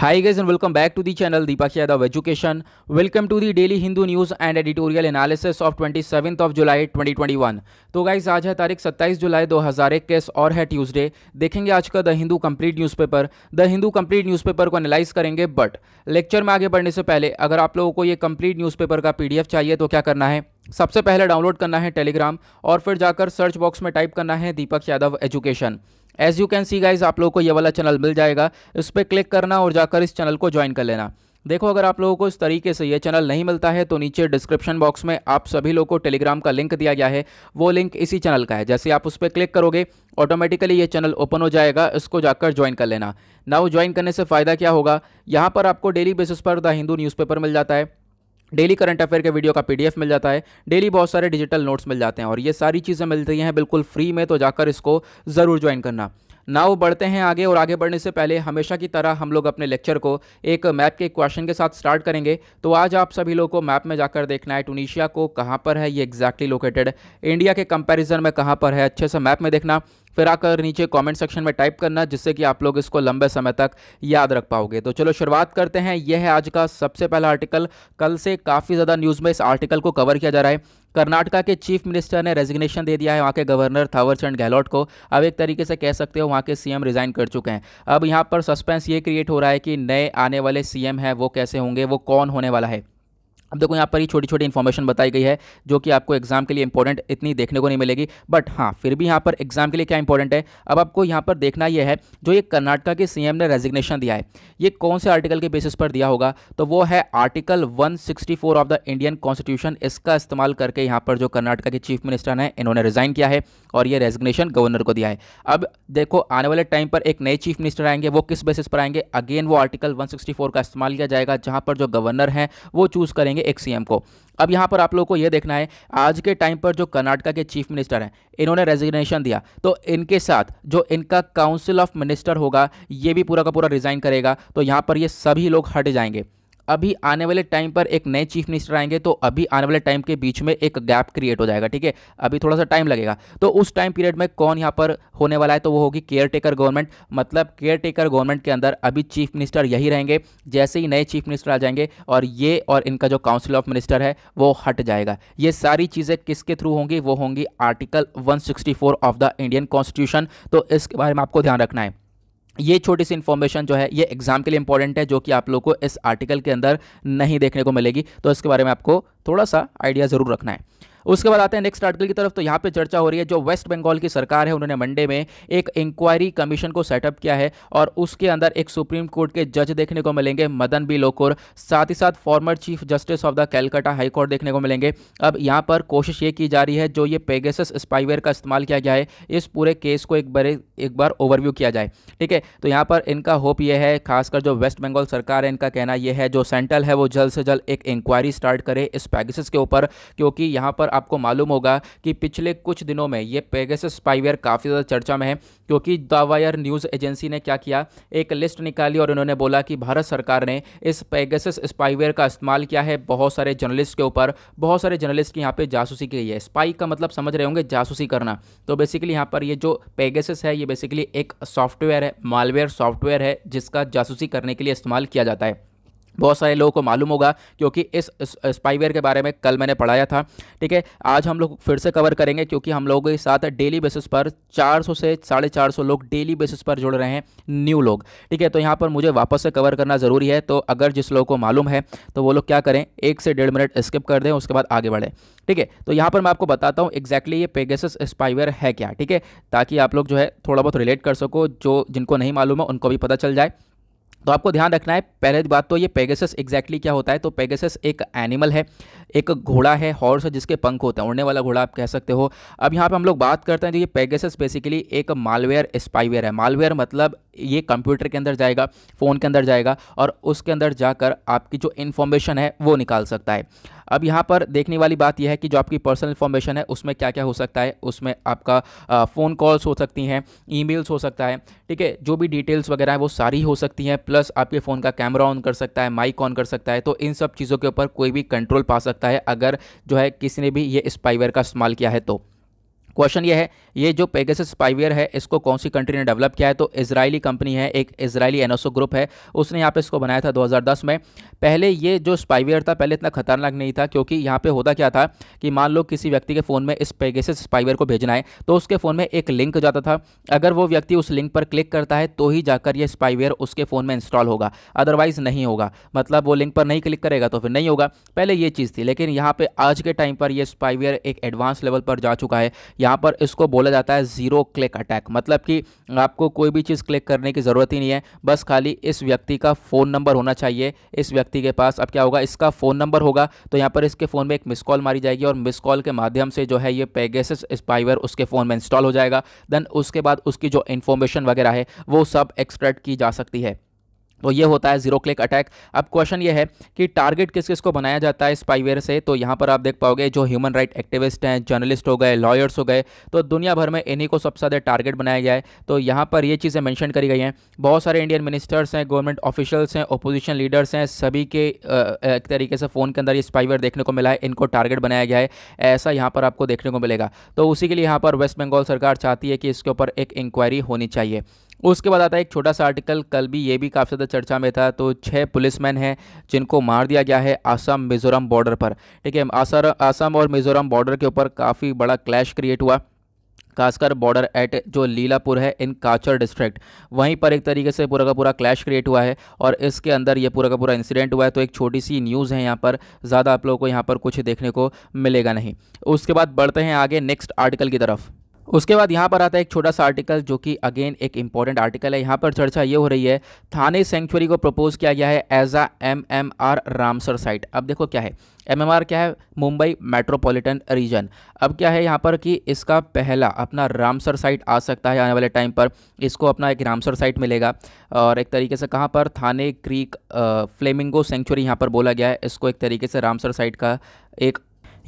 High welcome back to the channel Deepak Yadav education welcome to the daily Hindu news and editorial analysis of twenty analysis of July twenty twenty 2021. तो guys आज है तारीख 27 जुलाई 2021 और है Tuesday देखेंगे आज का the Hindu complete newspaper the Hindu complete newspaper को एनालाइज करेंगे बट लेक्चर में आगे बढ़ने से पहले अगर आप लोगों को ये कंप्लीट न्यूज़पेपर का पीडीएफ चाहिए तो क्या करना है सबसे पहले डाउनलोड करना है टेलीग्राम और फिर जाकर सर्च बॉक्स में टाइप करना है Deepak Yadav education as you can see guys आप लोगों को ये वाला चैनल मिल जाएगा इस पर क्लिक करना और जाकर इस चैनल को ज्वाइन कर लेना देखो अगर आप लोगों को इस तरीके से ये चैनल नहीं मिलता है तो नीचे डिस्क्रिप्शन बॉक्स में आप सभी लोगों को टेलीग्राम का लिंक दिया गया है वो लिंक इसी चैनल का है जैसे आप उस पर क्लिक करोगे ऑटोमेटिकली ये चैनल ओपन हो जाएगा इसको जाकर ज्वाइन कर लेना नाउ ज्वाइन करने से फ़ायदा क्या होगा यहाँ पर आपको डेली बेसिस पर द हिंदू न्यूज़पेपर मिल जाता है डेली करंट अफेयर के वीडियो का पीडीएफ मिल जाता है डेली बहुत सारे डिजिटल नोट्स मिल जाते हैं और ये सारी चीज़ें मिलती हैं बिल्कुल फ्री में तो जाकर इसको ज़रूर ज्वाइन करना नाव बढ़ते हैं आगे और आगे बढ़ने से पहले हमेशा की तरह हम लोग अपने लेक्चर को एक मैप के क्वेश्चन के साथ स्टार्ट करेंगे तो आज आप सभी लोग को मैप में जाकर देखना है टूनिशिया को कहाँ पर है ये एग्जैक्टली लोकेटेड इंडिया के कंपेरिजन में कहाँ पर है अच्छे से मैप में देखना फिर आकर नीचे कमेंट सेक्शन में टाइप करना जिससे कि आप लोग इसको लंबे समय तक याद रख पाओगे तो चलो शुरुआत करते हैं यह है आज का सबसे पहला आर्टिकल कल से काफ़ी ज़्यादा न्यूज़ में इस आर्टिकल को कवर किया जा रहा है कर्नाटका के चीफ मिनिस्टर ने रेजिग्नेशन दे दिया है वहाँ के गवर्नर थावरचंद गहलोत को अब एक तरीके से कह सकते हो वहाँ के सीएम रिज़ाइन कर चुके हैं अब यहाँ पर सस्पेंस ये क्रिएट हो रहा है कि नए आने वाले सीएम हैं वो कैसे होंगे वो कौन होने वाला है अब देखो यहाँ पर ही छोटी छोटी इन्फॉर्मेशन बताई गई है जो कि आपको एग्जाम के लिए इंपॉर्टेंट इतनी देखने को नहीं मिलेगी बट हाँ फिर भी यहाँ पर एग्जाम के लिए क्या इंपॉर्टेंट है अब आपको यहाँ पर देखना यह है जो ये कर्नाटका के सीएम ने रेजिग्नेशन दिया है ये कौन से आर्टिकल के बेसिस पर दिया होगा तो वो है article one of the Indian constitution इसका इस्तेमाल करके यहाँ पर जो कर्नाटका के चीफ मिनिस्टर हैं इन्होंने रिजाइन किया है और ये रेजिग्नेशन गवर्नर को दिया है अब देखो आने वाले टाइम पर एक नए चीफ मिनिस्टर आएंगे वो किस बेसिस पर आएंगे अगेन वो आर्टिकल वन का इस्तेमाल किया जाएगा जहाँ पर जो गवर्नर हैं वो चूज़ करेंगे करेंगे एक्सीएम को अब यहाँ पर आप लोगों को यह देखना है आज के टाइम पर जो कर्नाटका के चीफ मिनिस्टर हैं इन्होंने रेजिग्नेशन दिया तो इनके साथ जो इनका काउंसिल ऑफ मिनिस्टर होगा ये भी पूरा का पूरा रिजाइन करेगा तो यहाँ पर ये सभी लोग हट जाएंगे अभी आने वाले टाइम पर एक नए चीफ मिनिस्टर आएंगे तो अभी आने वाले टाइम के बीच में एक गैप क्रिएट हो जाएगा ठीक है अभी थोड़ा सा टाइम लगेगा तो उस टाइम पीरियड में कौन यहाँ पर होने वाला है तो वो होगी केयर टेकर गवर्नमेंट मतलब केयर टेकर गवर्नमेंट के अंदर अभी चीफ मिनिस्टर यही रहेंगे जैसे ही नए चीफ मिनिस्टर आ जाएंगे और ये और इनका जो काउंसिल ऑफ मिनिस्टर है वो हट जाएगा ये सारी चीज़ें किसके थ्रू होंगी वो होंगी article one of the Indian constitution तो इसके बारे में आपको ध्यान रखना है ये छोटी सी इन्फॉर्मेशन जो है ये एग्जाम के लिए इंपॉर्टेंट है जो कि आप लोग को इस आर्टिकल के अंदर नहीं देखने को मिलेगी तो इसके बारे में आपको थोड़ा सा आइडिया ज़रूर रखना है उसके बाद आते हैं नेक्स्ट आर्टिकल की तरफ तो यहाँ पे चर्चा हो रही है जो वेस्ट बंगाल की सरकार है उन्होंने मंडे में एक इंक्वायरी कमीशन को सेटअप किया है और उसके अंदर एक सुप्रीम कोर्ट के जज देखने को मिलेंगे मदन बी लोकुर साथ ही साथ former chief justice of the Calcutta high court देखने को मिलेंगे अब यहाँ पर कोशिश ये की जा रही है जो ये पेगेस स्पाईवेयर का इस्तेमाल किया गया है इस पूरे केस को एक बार एक बार ओवरव्यू किया जाए ठीक है तो यहाँ पर इनका होप ये है खासकर जो वेस्ट बंगाल सरकार है इनका कहना यह है जो सेंट्रल है वो जल्द से जल्द एक इंक्वायरी स्टार्ट करे इस पैगेस के ऊपर क्योंकि यहाँ पर आपको मालूम होगा कि पिछले कुछ दिनों में ये पेगस स्पाइवेयर काफ़ी ज़्यादा चर्चा में है क्योंकि दावायर न्यूज़ एजेंसी ने क्या किया एक लिस्ट निकाली और उन्होंने बोला कि भारत सरकार ने इस पेगस स्पाइवेयर का इस्तेमाल किया है बहुत सारे जर्नलिस्ट के ऊपर बहुत सारे जर्नलिस्ट की यहाँ पर जासूसी की गई है स्पाई का मतलब समझ रहे होंगे जासूसी करना तो बेसिकली यहाँ पर ये जो पेगस है ये बेसिकली एक सॉफ्टवेयर है मालवेयर सॉफ्टवेयर है जिसका जासूसी करने के लिए इस्तेमाल किया जाता है बहुत सारे लोगों को मालूम होगा क्योंकि इस स्पाईवेयर के बारे में कल मैंने पढ़ाया था ठीक है आज हम लोग फिर से कवर करेंगे क्योंकि हम लोगों के साथ डेली बेसिस पर 400 से साढ़े चार सौ लोग डेली बेसिस पर जुड़ रहे हैं न्यू लोग ठीक है तो यहाँ पर मुझे वापस से कवर करना ज़रूरी है तो अगर जिस लोगों को मालूम है तो वो लोग क्या करें एक से डेढ़ मिनट स्किप कर दें उसके बाद आगे बढ़ें ठीक है तो यहाँ पर मैं आपको बताता हूँ एक्जैक्टली ये पेगेस स्पाईवेयर है क्या ठीक है ताकि आप लोग जो है थोड़ा बहुत रिलेट कर सको जो जिनको नहीं मालूम है उनको भी पता चल जाए तो आपको ध्यान रखना है पहले बात तो ये पेगेसस एग्जैक्टली क्या होता है तो पेगेसस एक एनिमल है एक घोड़ा है हॉर्स है जिसके पंख होते हैं उड़ने वाला घोड़ा आप कह सकते हो अब यहाँ पे हम लोग बात करते हैं तो ये पेगेसस बेसिकली एक मालवेयर स्पाईवेयर है मालवेयर मतलब ये कंप्यूटर के अंदर जाएगा फ़ोन के अंदर जाएगा और उसके अंदर जाकर आपकी जो इन्फॉर्मेशन है वो निकाल सकता है अब यहाँ पर देखने वाली बात यह है कि जो आपकी पर्सनल इन्फॉर्मेशन है उसमें क्या क्या हो सकता है उसमें आपका फ़ोन कॉल्स हो सकती हैं ईमेल्स हो सकता है ठीक है जो भी डिटेल्स वगैरह हैं वो सारी हो सकती हैं प्लस आपके फ़ोन का कैमरा ऑन कर सकता है माइक ऑन कर सकता है तो इन सब चीज़ों के ऊपर कोई भी कंट्रोल पा सकता है अगर जो है किसी ने भी ये स्पाइवेयर का इस्तेमाल किया है तो क्वेश्चन ये है ये जो पेगस स्पाइवेयर है इसको कौन सी कंट्री ने डेवलप किया है तो इसराइली कंपनी है एक इसराइली एनोसो ग्रुप है उसने यहाँ पे इसको बनाया था 2010 में पहले ये जो स्पाइवियर था पहले इतना खतरनाक नहीं था क्योंकि यहाँ पे होता क्या था कि मान लो किसी व्यक्ति के फ़ोन में इस पेगस स्पाइवेयर को भेजना है तो उसके फ़ोन में एक लिंक जाता था अगर वो व्यक्ति उस लिंक पर क्लिक करता है तो ही जाकर यह स्पाइवेयर उसके फ़ोन में इंस्टॉल होगा अदरवाइज़ नहीं होगा मतलब वो लिंक पर नहीं क्लिक करेगा तो फिर नहीं होगा पहले ये चीज़ थी लेकिन यहाँ पर आज के टाइम पर यह स्पाइवेयर एक एडवांस लेवल पर जा चुका है यहाँ पर इसको बोला जाता है ज़ीरो क्लिक अटैक मतलब कि आपको कोई भी चीज़ क्लिक करने की ज़रूरत ही नहीं है बस खाली इस व्यक्ति का फ़ोन नंबर होना चाहिए इस व्यक्ति के पास अब क्या होगा इसका फ़ोन नंबर होगा तो यहाँ पर इसके फ़ोन में एक मिस कॉल मारी जाएगी और मिस कॉल के माध्यम से जो है ये पैगेस स्पाइवर उसके फ़ोन में इंस्टॉल हो जाएगा देन उसके बाद उसकी जो इन्फॉर्मेशन वगैरह है वो सब एक्सट्रैक्ट की जा सकती है तो ये होता है जीरो क्लिक अटैक अब क्वेश्चन ये है कि टारगेट किस किस को बनाया जाता है स्पाइवेयर से तो यहाँ पर आप देख पाओगे जो ह्यूमन राइट एक्टिविस्ट हैं जर्नलिस्ट हो गए लॉयर्स हो गए तो दुनिया भर में इन्हीं को सबसे ज़्यादा टारगेट बनाया गया है तो यहाँ पर ये चीज़ें मैंशन करी गई हैं बहुत सारे इंडियन मिनिस्टर्स हैं गवर्नमेंट ऑफिशल्स हैं अपोजिशन लीडर्स हैं सभी के एक तरीके से फ़ोन के अंदर ये स्पाईवेयर देखने को मिला है इनको टारगेट बनाया गया है ऐसा यहाँ पर आपको देखने को मिलेगा तो उसी के लिए यहाँ पर वेस्ट बंगाल सरकार चाहती है कि इसके ऊपर एक इंक्वायरी होनी चाहिए उसके बाद आता है एक छोटा सा आर्टिकल कल भी ये भी काफ़ी ज़्यादा चर्चा में था तो छः पुलिसमैन हैं जिनको मार दिया गया है आसाम मिज़ोरम बॉर्डर पर ठीक है आसाम और मिज़ोरम बॉर्डर के ऊपर काफ़ी बड़ा क्लैश क्रिएट हुआ खासकर बॉर्डर एट जो लीलापुर है इन काचर डिस्ट्रिक्ट वहीं पर एक तरीके से पूरा का पूरा क्लैश क्रिएट हुआ है और इसके अंदर ये पूरा का पूरा इंसिडेंट हुआ है तो एक छोटी सी न्यूज़ है यहाँ पर ज़्यादा आप लोगों को यहाँ पर कुछ देखने को मिलेगा नहीं उसके बाद बढ़ते हैं आगे नेक्स्ट आर्टिकल की तरफ उसके बाद यहाँ पर आता है एक छोटा सा आर्टिकल जो कि अगेन एक इंपॉर्टेंट आर्टिकल है यहाँ पर चर्चा ये हो रही है थाने सेंचुरी को प्रपोज किया गया है एज आ एम एम आर रामसर साइट अब देखो क्या है एम एम आर क्या है मुंबई मेट्रोपॉलिटन रीजन अब क्या है यहाँ पर कि इसका पहला अपना रामसर साइट आ सकता है आने वाले टाइम पर इसको अपना एक रामसर साइट मिलेगा और एक तरीके से कहाँ पर थाने क्रीक फ्लेमिंगो सेंचुरी यहाँ पर बोला गया है इसको एक तरीके से रामसर साइट का एक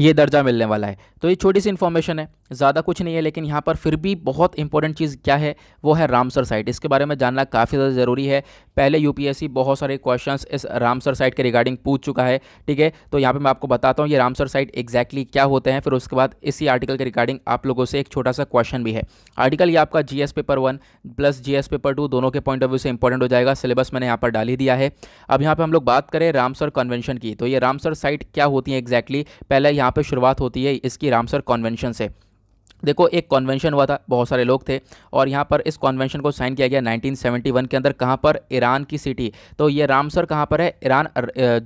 ये दर्जा मिलने वाला है तो ये छोटी सी इन्फॉर्मेशन है ज़्यादा कुछ नहीं है लेकिन यहाँ पर फिर भी बहुत इंपॉर्टेंट चीज़ क्या है वो है रामसर साइट इसके बारे में जानना काफ़ी ज़्यादा ज़रूरी है पहले यूपीएससी बहुत सारे क्वेश्चंस इस रामसर साइट के रिगार्डिंग पूछ चुका है ठीक है तो यहाँ पे मैं आपको बताता हूँ ये रामसर साइट एग्जैक्टली क्या होते हैं फिर उसके बाद इसी आर्टिकल के रिगार्डिंग आप लोगों से एक छोटा सा क्वेश्चन भी है आर्टिकल ये आपका G paper one plus G paper two दोनों के पॉइंट ऑफ व्यू से इंपॉर्टेंट हो जाएगा सिलेबस मैंने यहाँ पर डाल ही दिया है अब यहाँ पर हम लोग बात करें रामसर कन्वेंशन की तो ये रामसर साइट क्या होती है एक्जैक्टली पहले यहाँ पर शुरुआत होती है इसकी की रामसर कॉन्वेंशन से देखो एक कॉन्वेंशन हुआ था बहुत सारे लोग थे और यहाँ पर इस कॉन्वेंशन को साइन किया गया 1971 के अंदर कहाँ पर ईरान की सिटी तो ये रामसर कहाँ पर है ईरान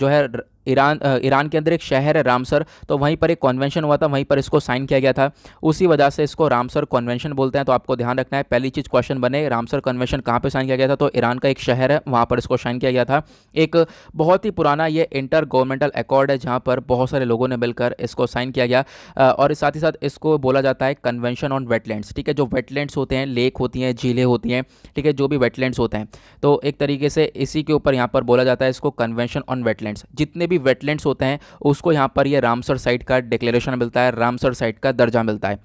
जो है ईरान ईरान के अंदर एक शहर है रामसर तो वहीं पर एक कॉन्वेंशन हुआ था वहीं पर इसको साइन किया गया था उसी वजह से इसको रामसर कॉन्वेंशन बोलते हैं तो आपको ध्यान रखना है पहली चीज़ क्वेश्चन बने रामसर कन्वेंशन कहाँ पर साइन किया गया था तो ईरान का एक शहर है वहाँ पर इसको साइन किया गया था एक बहुत ही पुराना ये इंटर गवर्नमेंटल एकॉर्ड है जहाँ पर बहुत सारे लोगों ने मिलकर इसको साइन किया गया और साथ ही साथ इसको बोला जाता है कन्वेंशन ऑन वेटलैंड्स ठीक है जो वेटलैंड्स होते हैं लेक होती हैं झीलें होती हैं ठीक है जो भी वेटलैंड्स होते हैं तो एक तरीके से इसी के ऊपर यहाँ पर बोला जाता है इसको कन्वेंशन ऑन वेटलैंड्स जितने भी वेटलैंड्स होते हैं उसको यहाँ पर ये रामसर साइट का डिक्लेरेशन मिलता है रामसर साइट का दर्जा मिलता है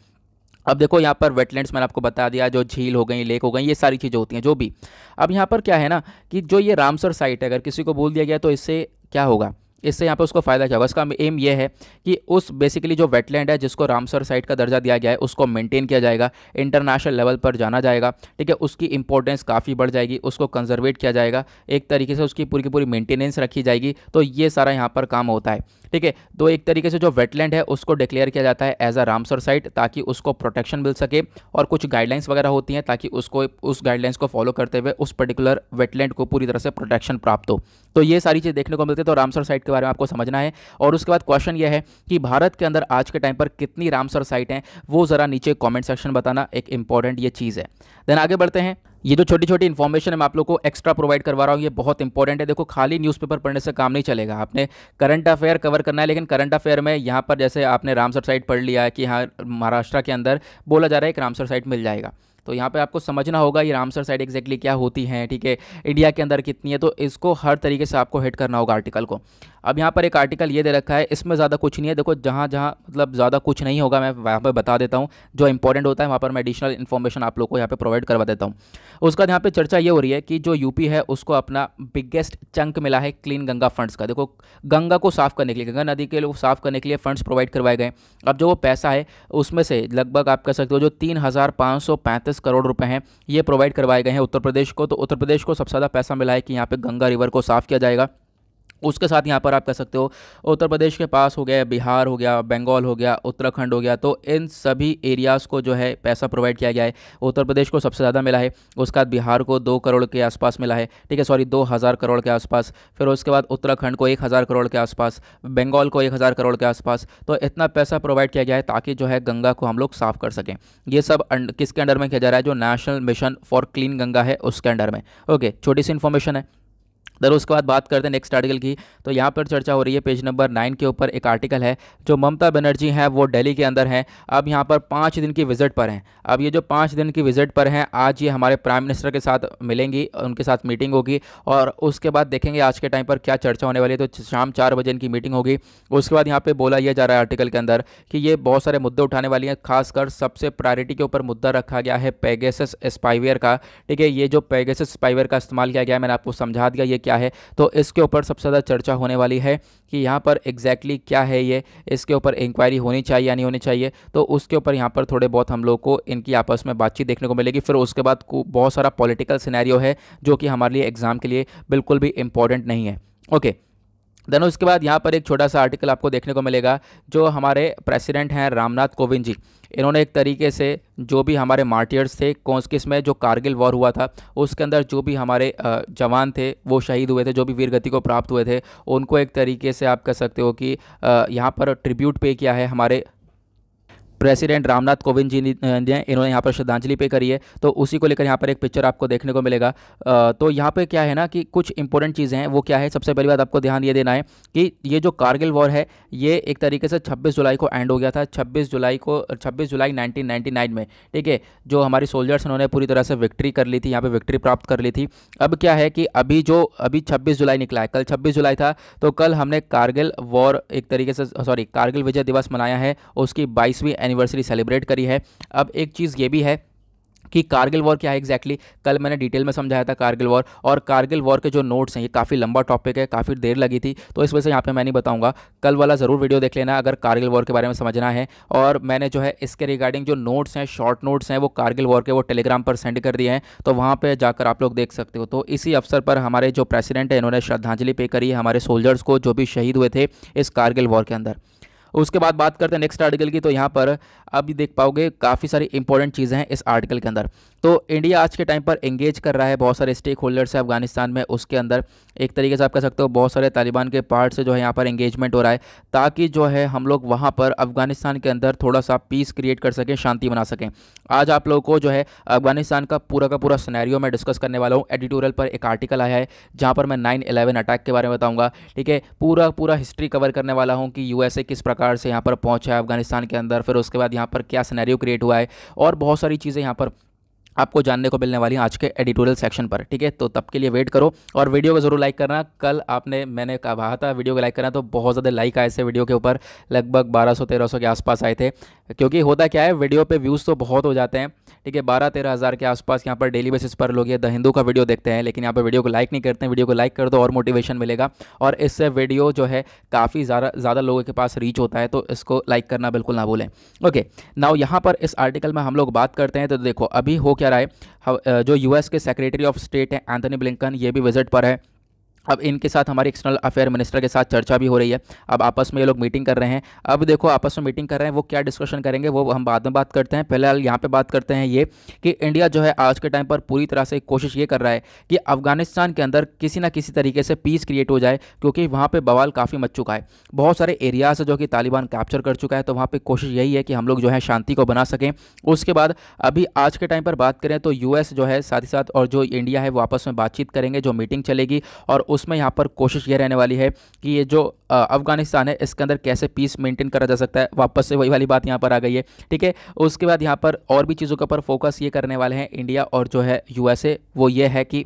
अब देखो यहाँ पर वेटलैंड्स मैंने आपको बता दिया जो झील हो गई लेक हो गई ये सारी चीज़ें होती हैं जो भी अब यहाँ पर क्या है ना कि जो ये रामसर साइट है अगर किसी को बोल दिया गया तो इससे क्या होगा इससे यहाँ पे उसको फ़ायदा क्या होगा इसका एम ये है कि उस बेसिकली जो वेटलैंड है जिसको रामसर साइट का दर्जा दिया गया है उसको मेंटेन किया जाएगा इंटरनेशनल लेवल पर जाना जाएगा ठीक है उसकी इंपॉर्टेंस काफ़ी बढ़ जाएगी उसको कंजर्वेट किया जाएगा एक तरीके से उसकी पूरी की पूरी मेंटेनेंस रखी जाएगी तो ये सारा यहाँ पर काम होता है ठीक है तो एक तरीके से जो वेटलैंड है उसको डिक्लेयर किया जाता है एज अ रामसर साइट ताकि उसको प्रोटेक्शन मिल सके और कुछ गाइडलाइंस वगैरह होती हैं ताकि उसको उस गाइडलाइंस को फॉलो करते हुए उस पर्टिकुलर वेटलैंड को पूरी तरह से प्रोटेक्शन प्राप्त हो तो ये सारी चीज़ देखने को मिलती है तो रामसर साइट के बारे में आपको समझना है और उसके बाद क्वेश्चन यह है कि भारत के अंदर आज के टाइम पर कितनी रामसर साइट हैं वो ज़रा नीचे कॉमेंट सेक्शन बताना एक इंपॉर्टेंट ये चीज़ है देन आगे बढ़ते हैं ये जो छोटी छोटी इन्फॉर्मेशन मैं आप लोग को एक्स्ट्रा प्रोवाइड करवा रहा हूँ ये बहुत इंपॉर्टेंट है देखो खाली न्यूज़पेपर पढ़ने से काम नहीं चलेगा आपने करंट अफेयर कवर करना है लेकिन करंट अफेयर में यहाँ पर जैसे आपने रामसर साइट पढ़ लिया है कि यहाँ महाराष्ट्र के अंदर बोला जा रहा है एक रामसर साइट मिल जाएगा तो यहाँ पे आपको समझना होगा ये रामसर साइट एग्जैक्टली क्या होती है ठीक है इंडिया के अंदर कितनी है तो इसको हर तरीके से आपको हिट करना होगा आर्टिकल को अब यहाँ पर एक आर्टिकल ये दे रखा है इसमें ज़्यादा कुछ नहीं है देखो जहाँ जहाँ मतलब ज़्यादा कुछ नहीं होगा मैं वहाँ पर बता देता हूँ जो इंपॉर्टेंट होता है वहाँ पर मैं एडिशनल इन्फॉर्मेशन आप लोग को यहाँ पर प्रोवाइड करवा देता हूँ उसके बाद यहाँ पर चर्चा ये हो रही है कि जो यूपी है उसको अपना बिगेस्ट चंक मिला है क्लीन गंगा फंड्स का देखो गंगा को साफ़ करने के लिए गंगा नदी के लोग साफ़ करने के लिए फंड्स प्रोवाइड करवाए गए अब जो वो पैसा है उसमें से लगभग आप कह सकते हो जो तीन करोड़ रुपए हैं ये प्रोवाइड करवाए गए हैं उत्तर प्रदेश को तो उत्तर प्रदेश को सबसे ज़्यादा पैसा मिला है कि यहाँ पर गंगा रिवर को साफ़ किया जाएगा उसके साथ यहाँ पर आप कह सकते हो उत्तर प्रदेश के पास हो गया बिहार हो गया बंगाल हो गया उत्तराखंड हो गया तो इन सभी एरियाज़ को जो है पैसा प्रोवाइड किया गया है उत्तर प्रदेश को सबसे ज़्यादा मिला है उसके बाद बिहार को दो करोड़ के आसपास मिला है ठीक है सॉरी दो हज़ार करोड़ के आसपास फिर उसके बाद उत्तराखंड को एक हज़ार करोड़ के आसपास बंगाल को एक हज़ार करोड़ के आसपास तो इतना पैसा प्रोवाइड किया गया है ताकि जो है गंगा को हम लोग साफ़ कर सकें ये सब अं-, किसके अंडर में किया जा रहा है जो national mission for clean Ganga है उसके अंडर में ओके छोटी सी इन्फॉर्मेशन है दर उसके बाद बात करते हैं नेक्स्ट आर्टिकल की तो यहाँ पर चर्चा हो रही है पेज नंबर नाइन के ऊपर एक आर्टिकल है जो ममता बनर्जी हैं वो दिल्ली के अंदर हैं अब यहाँ पर पाँच दिन की विजिट पर हैं अब ये जो पाँच दिन की विजिट पर हैं आज ये हमारे प्राइम मिनिस्टर के साथ मिलेंगी उनके साथ मीटिंग होगी और उसके बाद देखेंगे आज के टाइम पर क्या चर्चा होने वाली है तो शाम चार बजे इनकी मीटिंग होगी उसके बाद यहाँ पर बोला यह जा रहा है आर्टिकल के अंदर कि ये बहुत सारे मुद्दे उठाने वाली हैं खासकर सबसे प्रायोरिटी के ऊपर मुद्दा रखा गया है पैगेस स्पाइवेयर का ठीक है ये जो पैगेस स्पाइवेयर का इस्तेमाल किया गया मैंने आपको समझा दिया ये क्या है तो इसके ऊपर सबसे ज़्यादा चर्चा होने वाली है कि यहाँ पर एग्जैक्टली exactly क्या है ये इसके ऊपर इंक्वायरी होनी चाहिए या नहीं होनी चाहिए तो उसके ऊपर यहाँ पर थोड़े बहुत हम लोग को इनकी आपस में बातचीत देखने को मिलेगी फिर उसके बाद बहुत सारा पॉलिटिकल सिनेरियो है जो कि हमारे लिए एग्ज़ाम के लिए बिल्कुल भी इंपॉर्टेंट नहीं है ओके देन उसके बाद यहाँ पर एक छोटा सा आर्टिकल आपको देखने को मिलेगा जो हमारे प्रेसिडेंट हैं रामनाथ कोविंद जी इन्होंने एक तरीके से जो भी हमारे मार्टियर्स थे किस में जो कारगिल वॉर हुआ था उसके अंदर जो भी हमारे जवान थे वो शहीद हुए थे जो भी वीरगति को प्राप्त हुए थे उनको एक तरीके से आप कह सकते हो कि यहाँ पर ट्रिब्यूट पे किया है हमारे प्रेसिडेंट रामनाथ कोविंद जी ने इन्होंने यहाँ पर श्रद्धांजलि पे करी है तो उसी को लेकर यहाँ पर एक पिक्चर आपको देखने को मिलेगा तो यहाँ पे क्या है ना कि कुछ इंपॉर्टेंट चीज़ें हैं वो क्या है सबसे पहली बात आपको ध्यान ये देना है कि ये जो कारगिल वॉर है ये एक तरीके से छब्बीस जुलाई को एंड हो गया था छब्बीस जुलाई को छब्बीस जुलाई नाइनटीन में ठीक है जो हमारी सोल्जर्स उन्होंने पूरी तरह से विक्ट्री कर ली थी यहाँ पर विक्ट्री प्राप्त कर ली थी अब क्या है कि अभी जो अभी छब्बीस जुलाई निकला है कल छब्बीस जुलाई था तो कल हमने कारगिल वॉर एक तरीके से सॉरी कारगिल विजय दिवस मनाया है उसकी बाईसवीं एनिवर्सरी सेलिब्रेट करी है अब एक चीज़ ये भी है कि कारगिल वॉर क्या है एग्जैक्टली exactly? कल मैंने डिटेल में समझाया था कारगिल वॉर और कारगिल वॉर के जो नोट्स हैं ये काफ़ी लंबा टॉपिक है काफ़ी देर लगी थी तो इस वजह से यहाँ पे मैं नहीं बताऊंगा कल वाला ज़रूर वीडियो देख लेना अगर कारगिल वॉर के बारे में समझना है और मैंने जो है इसके रिगार्डिंग जो नोट्स हैं शॉर्ट नोट्स हैं वो कारगिल वॉर के वो टेलीग्राम पर सेंड कर दिए हैं तो वहाँ पर जाकर आप लोग देख सकते हो तो इसी अवसर पर हमारे जो प्रेसिडेंट हैं इन्होंने श्रद्धांजलि पे करी है हमारे सोल्जर्स को जो भी शहीद हुए थे इस कारगिल वॉर के अंदर उसके बाद बात करते हैं नेक्स्ट आर्टिकल की तो यहाँ पर अभी देख पाओगे काफ़ी सारी इंपॉर्टेंट चीज़ें हैं इस आर्टिकल के अंदर तो इंडिया आज के टाइम पर एंगेज कर रहा है बहुत सारे स्टेक होल्डर्स है अफगानिस्तान में उसके अंदर एक तरीके से आप कह सकते हो बहुत सारे तालिबान के पार्ट से जो है यहाँ पर एंगेजमेंट हो रहा है ताकि जो है हम लोग वहाँ पर अफगानिस्तान के अंदर थोड़ा सा पीस क्रिएट कर सकें शांति बना सकें आज आप लोगों को जो है अफगानिस्तान का पूरा का पूरा सनैरियो मैं डिस्कस करने वाला हूँ एडिटोरियल पर एक आर्टिकल आया है जहाँ पर मैं नाइन इलेवन अटैक के बारे में बताऊँगा ठीक है पूरा पूरा हिस्ट्री कवर करने वाला हूँ कि यू किस प्रकार से यहाँ पर पहुँचा है अफगानिस्तान के अंदर फिर उसके बाद यहाँ पर क्या सनैरियो क्रिएट हुआ है और बहुत सारी चीज़ें यहाँ पर आपको जानने को मिलने वाली आज के एडिटोरियल सेक्शन पर ठीक है तो तब के लिए वेट करो और वीडियो को जरूर लाइक करना कल आपने मैंने कहा था वीडियो को लाइक करना तो बहुत ज़्यादा लाइक आए थे वीडियो के ऊपर लगभग 1200 1300 के आसपास आए थे क्योंकि होता क्या है वीडियो पे व्यूज़ तो बहुत हो जाते हैं ठीक है बारह तेरह हज़ार के आसपास यहाँ पर डेली बेसिस पर लोग ये द हिंदू का वीडियो देखते हैं लेकिन यहाँ पर वीडियो को लाइक नहीं करते वीडियो को लाइक कर दो और मोटिवेशन मिलेगा और इससे वीडियो जो है काफ़ी ज़्यादा ज़्यादा लोगों के पास रीच होता है तो इसको लाइक करना बिल्कुल ना भूलें ओके नाव यहाँ पर इस आर्टिकल में हम लोग बात करते हैं तो देखो अभी हो क्या आए जो यूएस के सेक्रेटरी ऑफ स्टेट हैं एंथनी ब्लिंकन ये भी विजिट पर है अब इनके साथ हमारे एक्सटर्नल अफेयर मिनिस्टर के साथ चर्चा भी हो रही है अब आपस में ये लोग मीटिंग कर रहे हैं अब देखो आपस में मीटिंग कर रहे हैं वो क्या डिस्कशन करेंगे वो हम बाद में बात करते हैं फिलहाल यहाँ पे बात करते हैं ये कि इंडिया जो है आज के टाइम पर पूरी तरह से कोशिश ये कर रहा है कि अफगानिस्तान के अंदर किसी ना किसी तरीके से पीस क्रिएट हो जाए क्योंकि वहाँ पर बवाल काफ़ी मच चुका है बहुत सारे एरियाज़ जो कि तालिबान कैप्चर कर चुका है तो वहाँ पर कोशिश यही है कि हम लोग जो है शांति को बना सकें उसके बाद अभी आज के टाइम पर बात करें तो यूएस जो है साथ ही साथ और जो इंडिया है वो आपस में बातचीत करेंगे जो मीटिंग चलेगी और उसमें यहाँ पर कोशिश ये रहने वाली है कि ये जो अफगानिस्तान है इसके अंदर कैसे पीस मेंटेन करा जा सकता है वापस से वही वाली बात यहाँ पर आ गई है ठीक है उसके बाद यहाँ पर और भी चीज़ों के ऊपर फोकस ये करने वाले हैं इंडिया और जो है यूएसए वो ये है कि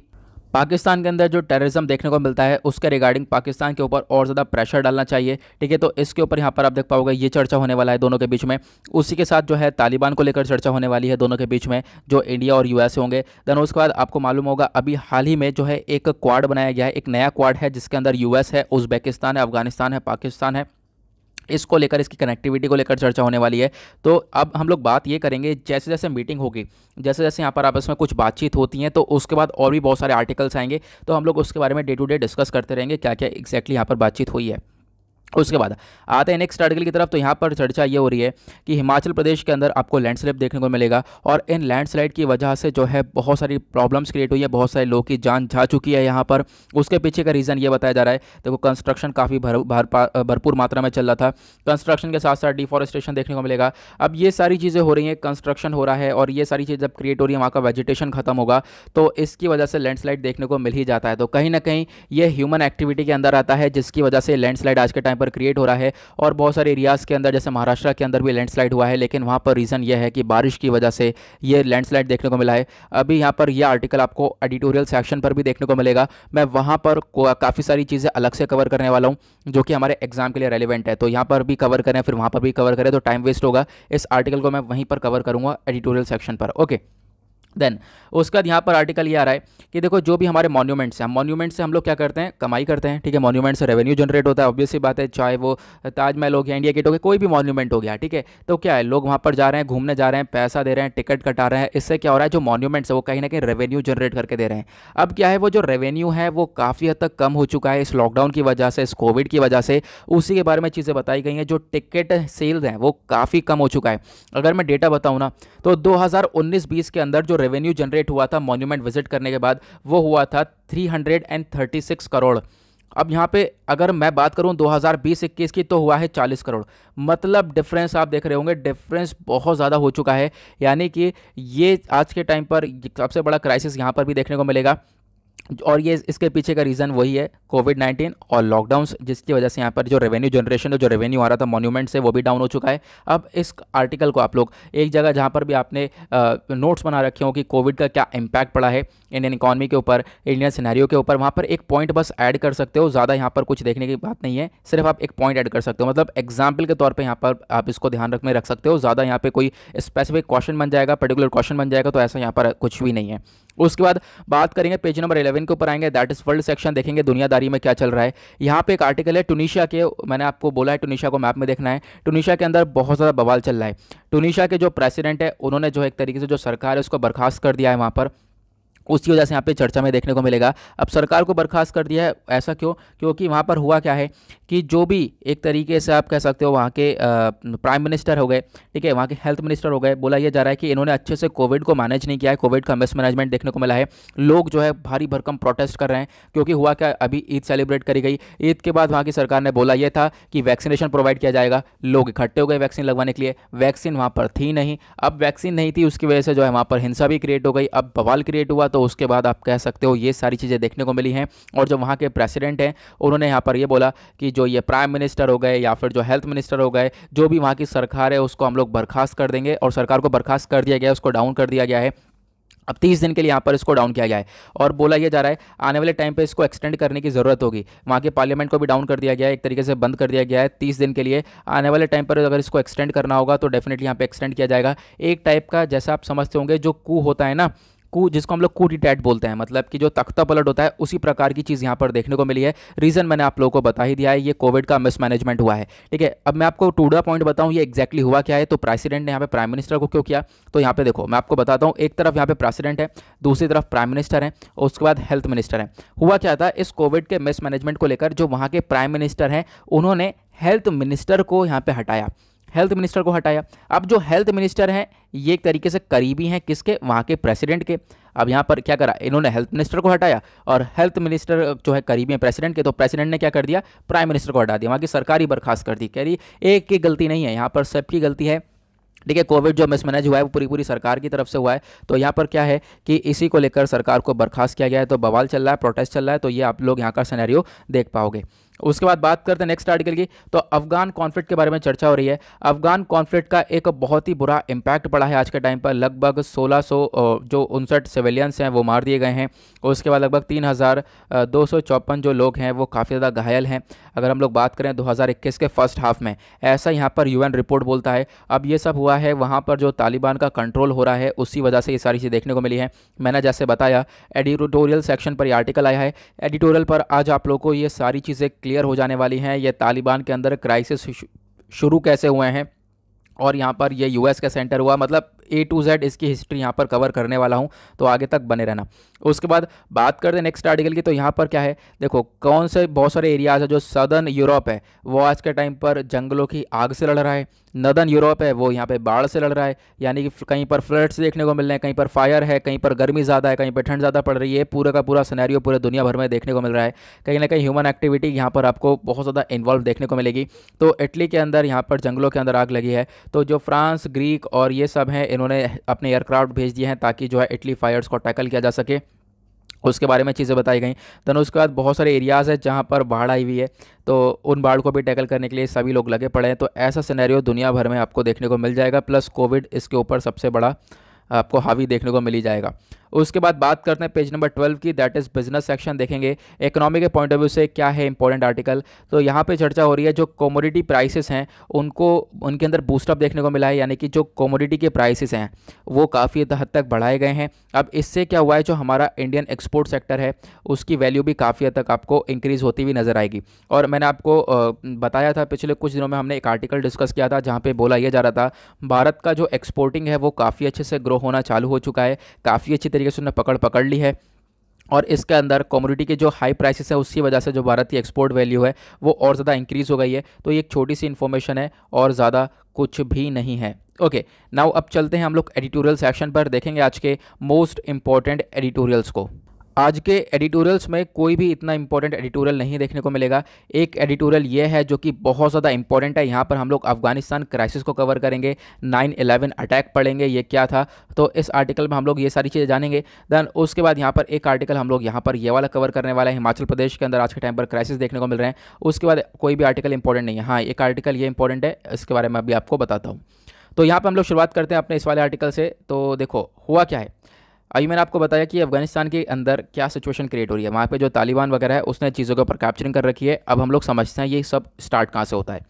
पाकिस्तान के अंदर जो टेररिज्म देखने को मिलता है उसके रिगार्डिंग पाकिस्तान के ऊपर और ज़्यादा प्रेशर डालना चाहिए ठीक है तो इसके ऊपर यहाँ पर आप देख पाओगे ये चर्चा होने वाला है दोनों के बीच में उसी के साथ जो है तालिबान को लेकर चर्चा होने वाली है दोनों के बीच में जो इंडिया और यूएस होंगे देन उसके बाद आपको मालूम होगा अभी हाल ही में जो है एक क्वाड बनाया गया है एक नया क्वाड है जिसके अंदर यू है उज्बेकिस्तान है अफगानिस्तान है पाकिस्तान है इसको लेकर इसकी कनेक्टिविटी को लेकर चर्चा होने वाली है तो अब हम लोग बात ये करेंगे जैसे जैसे मीटिंग होगी जैसे जैसे यहाँ पर आपस में कुछ बातचीत होती हैं तो उसके बाद और भी बहुत सारे आर्टिकल्स आएंगे तो हम लोग उसके बारे में डे टू डे डिस्कस करते रहेंगे क्या क्या एक्जैक्टली यहाँ पर बातचीत हुई है उसके बाद आते हैं नेक्स्ट आर्टिकल की तरफ तो यहाँ पर चर्चा ये हो रही है कि हिमाचल प्रदेश के अंदर आपको लैंडस्लाइड देखने को मिलेगा और इन लैंडस्लाइड की वजह से जो है बहुत सारी प्रॉब्लम्स क्रिएट हुई है बहुत सारे लोगों की जान जा चुकी है यहाँ पर उसके पीछे का रीज़न ये बताया जा रहा है देखो कंस्ट्रक्शन काफ़ी भर, भर, भरपूर मात्रा में चल रहा था कंस्ट्रक्शन के साथ साथ डिफॉरेस्टेशन देखने को मिलेगा अब ये सारी चीज़ें हो रही हैं कंस्ट्रक्शन हो रहा है और ये सारी चीज़ जब क्रिएट हो रही है वहाँ का वेजिटेशन खत्म होगा तो इसकी वजह से लैंडस्लाइड देखने को मिल ही जाता है तो कहीं ना कहीं ये ह्यूमन एक्टिविटी के अंदर आता है जिसकी वजह से लैंडस्लाइड आज के टाइम पर क्रिएट हो रहा है और बहुत सारे एरियाज़ के अंदर जैसे महाराष्ट्र के अंदर भी लैंडस्लाइड हुआ है लेकिन वहाँ पर रीज़न यह है कि बारिश की वजह से ये लैंडस्लाइड देखने को मिला है अभी यहाँ पर यह आर्टिकल आपको एडिटोरियल सेक्शन पर भी देखने को मिलेगा मैं वहाँ पर काफ़ी सारी चीज़ें अलग से कवर करने वाला हूँ जो कि हमारे एग्जाम के लिए रेलिवेंट है तो यहाँ पर भी कवर करें फिर वहाँ पर भी कवर करें तो टाइम वेस्ट होगा इस आर्टिकल को मैं वहीं पर कवर करूँगा एडिटोरियल सेक्शन पर ओके देन उसके बाद यहाँ पर आर्टिकल ये आ रहा है कि देखो जो भी हमारे मॉन्यूमेंट्स हैं मॉन्यूमेंट से हम लोग क्या करते हैं कमाई करते हैं ठीक है मॉन्यूमेंट से रेवेन्यू जनरेट होता है ऑब्वियसली बात है चाहे वो ताजमहल हो गया इंडिया गेट हो गया कोई भी मॉन्यूमेंट हो गया ठीक है तो क्या है लोग वहाँ पर जा रहे हैं घूमने जा रहे हैं पैसा दे रहे हैं टिकट कटा रहे हैं इससे क्या हो रहा है जो मॉन्यूमेंट्स है वो कहीं ना कहीं रेवेन्यू जनरेट करके दे रहे हैं अब क्या है वो जो रेवेन्यू है वो काफ़ी हद तक कम हो चुका है इस लॉकडाउन की वजह से इस कोविड की वजह से उसी के बारे में चीज़ें बताई गई हैं जो टिकट सेल्स हैं वो काफ़ी कम हो चुका है अगर मैं डेटा बताऊँ ना तो दो हज़ार के अंदर जो रेवेन्यू जनरेट हुआ था मॉन्यूमेंट विजिट करने के बाद वो हुआ था 336 करोड़ अब यहाँ पे अगर मैं बात करूँ 2020-21 की तो हुआ है 40 करोड़ मतलब डिफरेंस आप देख रहे होंगे डिफरेंस बहुत ज़्यादा हो चुका है यानी कि ये आज के टाइम पर सबसे बड़ा क्राइसिस यहाँ पर भी देखने को मिलेगा और ये इसके पीछे का रीज़न वही है कोविड नाइन्टीन और लॉकडाउन जिसकी वजह से यहाँ पर जो रेवेन्यू जनरेशन जो रेवेन्यू आ रहा था मोन्यूमेंट से वो भी डाउन हो चुका है अब इस आर्टिकल को आप लोग एक जगह जहाँ पर भी आपने नोट्स बना रखे हो कि कोविड का क्या इम्पैक्ट पड़ा है इंडियन इकॉनमी के ऊपर इंडियन सिनारियों के ऊपर वहाँ पर एक पॉइंट बस ऐड कर सकते हो ज़्यादा यहाँ पर कुछ देखने की बात नहीं है सिर्फ आप एक पॉइंट ऐड कर सकते हो मतलब एग्जाम्पल के तौर पर यहाँ पर आप इसको ध्यान रख में रख सकते हो ज़्यादा यहाँ पर कोई स्पेसिफिक क्वेश्चन बन जाएगा पर्टिकुलर क्वेश्चन बन जाएगा तो ऐसा यहाँ पर कुछ भी नहीं है उसके बाद बात करेंगे पेज नंबर 11 के ऊपर आएंगे दैट इज़ वर्ल्ड सेक्शन देखेंगे दुनियादारी में क्या चल रहा है यहाँ पे एक आर्टिकल है टूनिशिया के मैंने आपको बोला है टूनिशिया को मैप में देखना है टूनिशिया के अंदर बहुत ज़्यादा बवाल चल रहा है टूनिशिया के जो प्रेसिडेंट है उन्होंने जो एक तरीके से जो सरकार है उसको बर्खास्त कर दिया है वहाँ पर उसकी वजह से यहाँ पे चर्चा में देखने को मिलेगा अब सरकार को बर्खास्त कर दिया है ऐसा क्यों क्योंकि वहाँ पर हुआ क्या है कि जो भी एक तरीके से आप कह सकते हो वहाँ के प्राइम मिनिस्टर हो गए ठीक है वहाँ के हेल्थ मिनिस्टर हो गए बोला यह जा रहा है कि इन्होंने अच्छे से कोविड को मैनेज नहीं किया है कोविड का मिस मैनेजमेंट देखने को मिला है लोग जो है भारी भरकम प्रोटेस्ट कर रहे हैं क्योंकि हुआ क्या अभी ईद सेलिब्रेट करी गई ईद के बाद वहाँ की सरकार ने बोला यह था कि वैक्सीनेशन प्रोवाइड किया जाएगा लोग इकट्ठे हो गए वैक्सीन लगवाने के लिए वैक्सीन वहाँ पर थी नहीं अब वैक्सीन नहीं थी उसकी वजह से जो है वहाँ पर हिंसा भी क्रिएट हो गई अब बवाल क्रिएट हुआ तो उसके बाद आप कह सकते हो ये सारी चीज़ें देखने को मिली हैं और जो वहाँ के प्रेसिडेंट हैं उन्होंने यहाँ पर ये बोला कि जो ये प्राइम मिनिस्टर हो गए या फिर जो हेल्थ मिनिस्टर हो गए जो भी वहाँ की सरकार है उसको हम लोग बर्खास्त कर देंगे और सरकार को बर्खास्त कर दिया गया उसको डाउन कर दिया गया है अब तीस दिन के लिए यहाँ पर इसको डाउन किया गया है और बोला यह जा रहा है आने वाले टाइम पे इसको एक्सटेंड करने की ज़रूरत होगी वहाँ के पार्लियामेंट को भी डाउन कर दिया गया है एक तरीके से बंद कर दिया गया है तीस दिन के लिए आने वाले टाइम पर अगर इसको एक्सटेंड करना होगा तो डेफिनेटली यहाँ पर एक्सटेंड किया जाएगा एक टाइप का जैसा आप समझते होंगे जो कू होता है ना कू जिसको हम लोग कूटी डिटैट बोलते हैं मतलब कि जो तख्ता पलट होता है उसी प्रकार की चीज़ यहाँ पर देखने को मिली है रीज़न मैंने आप लोगों को बता ही दिया है ये कोविड का मिसमैनेजमेंट हुआ है ठीक है अब मैं आपको टूडा पॉइंट बताऊँ ये एक्जैक्टली हुआ क्या है तो प्रेसिडेंट ने यहाँ पे प्राइम मिनिस्टर को क्यों किया तो यहाँ पे देखो मैं आपको बताता हूँ एक तरफ यहाँ पे प्रेसिडेंट है दूसरी तरफ प्राइम मिनिस्टर है और उसके बाद हेल्थ मिनिस्टर है हुआ क्या था इस कोविड के मिसमैनेजमेंट को लेकर जो वहाँ के प्राइम मिनिस्टर हैं उन्होंने हेल्थ मिनिस्टर को यहाँ पे हटाया हेल्थ मिनिस्टर को हटाया अब जो हेल्थ मिनिस्टर हैं ये एक तरीके से करीबी हैं किसके वहाँ के प्रेसिडेंट के अब यहाँ पर क्या करा इन्होंने हेल्थ मिनिस्टर को हटाया और हेल्थ मिनिस्टर जो है करीबी हैं प्रेसिडेंट के तो प्रेसिडेंट ने क्या कर दिया प्राइम मिनिस्टर को हटा दिया वहाँ की सरकारी बर्खास्त कर दी कह रही एक की गलती नहीं है यहाँ पर सबकी गलती है ठीक है कोविड जो मिसमैनेज हुआ है वो पूरी पूरी सरकार की तरफ से हुआ है तो यहाँ पर क्या है कि इसी को लेकर सरकार को बर्खास्त किया गया है तो बवाल चल रहा है प्रोटेस्ट चल रहा है तो ये आप लोग यहाँ का सैनैरियो देख पाओगे उसके बाद बात करते हैं नेक्स्ट आर्टिकल की तो अफगान कॉन्फ्लिक्ट के बारे में चर्चा हो रही है अफगान कॉन्फ्लिक्ट का एक बहुत ही बुरा इम्पैक्ट पड़ा है आज के टाइम पर लगभग 1600 जो उनसठ सिविलियंस हैं वो मार दिए गए हैं उसके बाद लगभग तीन जो लोग हैं वो काफ़ी ज़्यादा घायल हैं अगर हम लोग बात करें दो के फर्स्ट हाफ में ऐसा यहाँ पर यू रिपोर्ट बोलता है अब ये सब हुआ है वहाँ पर जो तालिबान का कंट्रोल हो रहा है उसी वजह से ये सारी चीज़ देखने को मिली है मैंने जैसे बताया एडिटोरियल सेक्शन पर ये आर्टिकल आया है एडिटोरियल पर आज आप लोग को ये सारी चीज़ें क्लियर हो जाने वाली हैं ये तालिबान के अंदर क्राइसिस शुरू कैसे हुए हैं और यहाँ पर ये यूएस का सेंटर हुआ मतलब ए टू जेड इसकी हिस्ट्री यहाँ पर कवर करने वाला हूँ तो आगे तक बने रहना उसके बाद बात करते हैं नेक्स्ट आर्टिकल की तो यहाँ पर क्या है देखो कौन से बहुत सारे एरियाज़ है जो सदर्न यूरोप है वो आज के टाइम पर जंगलों की आग से लड़ रहा है नदन यूरोप है वो यहाँ पे बाढ़ से लड़ रहा है यानी कि कहीं पर फ्लड्स देखने को मिल रहे हैं कहीं पर फायर है कहीं पर गर्मी ज़्यादा है कहीं पर ठंड ज़्यादा पड़ रही है पूरे का पूरा सिनेरियो पूरे दुनिया भर में देखने को मिल रहा है कहीं ना कहीं ह्यूमन एक्टिविटी यहाँ पर आपको बहुत ज़्यादा इन्वॉल्व देखने को मिलेगी तो इटली के अंदर यहाँ पर जंगलों के अंदर आग लगी है तो जो फ्रांस ग्रीक और ये सब हैं इन्होंने अपने एयरक्राफ्ट भेज दिए हैं ताकि जो है इटली फायर्स को टैकल किया जा सके उसके बारे में चीज़ें बताई गई देन उसके बाद बहुत सारे एरियाज़ हैं जहाँ पर बाढ़ आई हुई है तो उन बाढ़ को भी टैकल करने के लिए सभी लोग लगे पड़े हैं तो ऐसा सिनेरियो दुनिया भर में आपको देखने को मिल जाएगा प्लस कोविड इसके ऊपर सबसे बड़ा आपको हावी देखने को मिली जाएगा उसके बाद बात करते हैं पेज नंबर ट्वेल्व की दैट इज़ बिजनेस सेक्शन देखेंगे इकोनॉमी के पॉइंट ऑफ व्यू से क्या है इंपॉर्टेंट आर्टिकल तो यहाँ पे चर्चा हो रही है जो कॉमोडिटी प्राइसेस हैं उनको उनके अंदर बूस्टअप देखने को मिला है यानी कि जो कॉमोडिटी के प्राइसेस हैं वो काफ़ी हद तक बढ़ाए गए हैं अब इससे क्या हुआ है जो हमारा इंडियन एक्सपोर्ट सेक्टर है उसकी वैल्यू भी काफ़ी हद तक आपको इंक्रीज़ होती हुई नज़र आएगी और मैंने आपको बताया था पिछले कुछ दिनों में हमने एक आर्टिकल डिस्कस किया था जहाँ पर बोला यह जा रहा था भारत का जो एक्सपोर्टिंग है वो काफ़ी अच्छे से ग्रो होना चालू हो चुका है काफ़ी अच्छी तरीके से उन्होंने पकड़ पकड़ ली है और इसके अंदर कॉमोडिटी के जो हाई प्राइसेस है उसकी वजह से जो भारत की एक्सपोर्ट वैल्यू है वो और ज़्यादा इंक्रीज़ हो गई है तो ये एक छोटी सी इन्फॉर्मेशन है और ज़्यादा कुछ भी नहीं है ओके नाउ अब चलते हैं हम लोग एडिटोरियल सेक्शन पर देखेंगे आज के मोस्ट इंपॉर्टेंट एडिटोरियल्स को आज के एडिटोरियल्स में कोई भी इतना इंपॉर्टेंट एडिटोरियल नहीं देखने को मिलेगा एक एडिटोरियल ये है जो कि बहुत ज़्यादा इंपॉर्टेंट है यहाँ पर हम लोग अफगानिस्तान क्राइसिस को कवर करेंगे नाइन एलेवन अटैक पढ़ेंगे ये क्या था तो इस आर्टिकल में हम लोग ये सारी चीज़ें जानेंगे दैन उसके बाद यहाँ पर एक आर्टिकल हम लोग यहाँ पर ये वाला कवर करने वाला है हिमाचल प्रदेश के अंदर आज के टाइम पर क्राइसिस देखने को मिल रहे हैं उसके बाद कोई भी आर्टिकल इंपॉर्टेंट नहीं है हाँ एक आर्टिकल ये इंपॉर्टेंट है इसके बारे में अभी आपको बताता हूँ तो यहाँ पर हम लोग शुरुआत करते हैं अपने इस वाले आर्टिकल से तो देखो हुआ क्या है अभी मैंने आपको बताया कि अफगानिस्तान के अंदर क्या सिचुएशन क्रिएट हो रही है वहाँ पे जो तालिबान वगैरह है उसने चीज़ों के ऊपर कैप्चरिंग कर रखी है अब हम लोग समझते हैं ये सब स्टार्ट कहाँ से होता है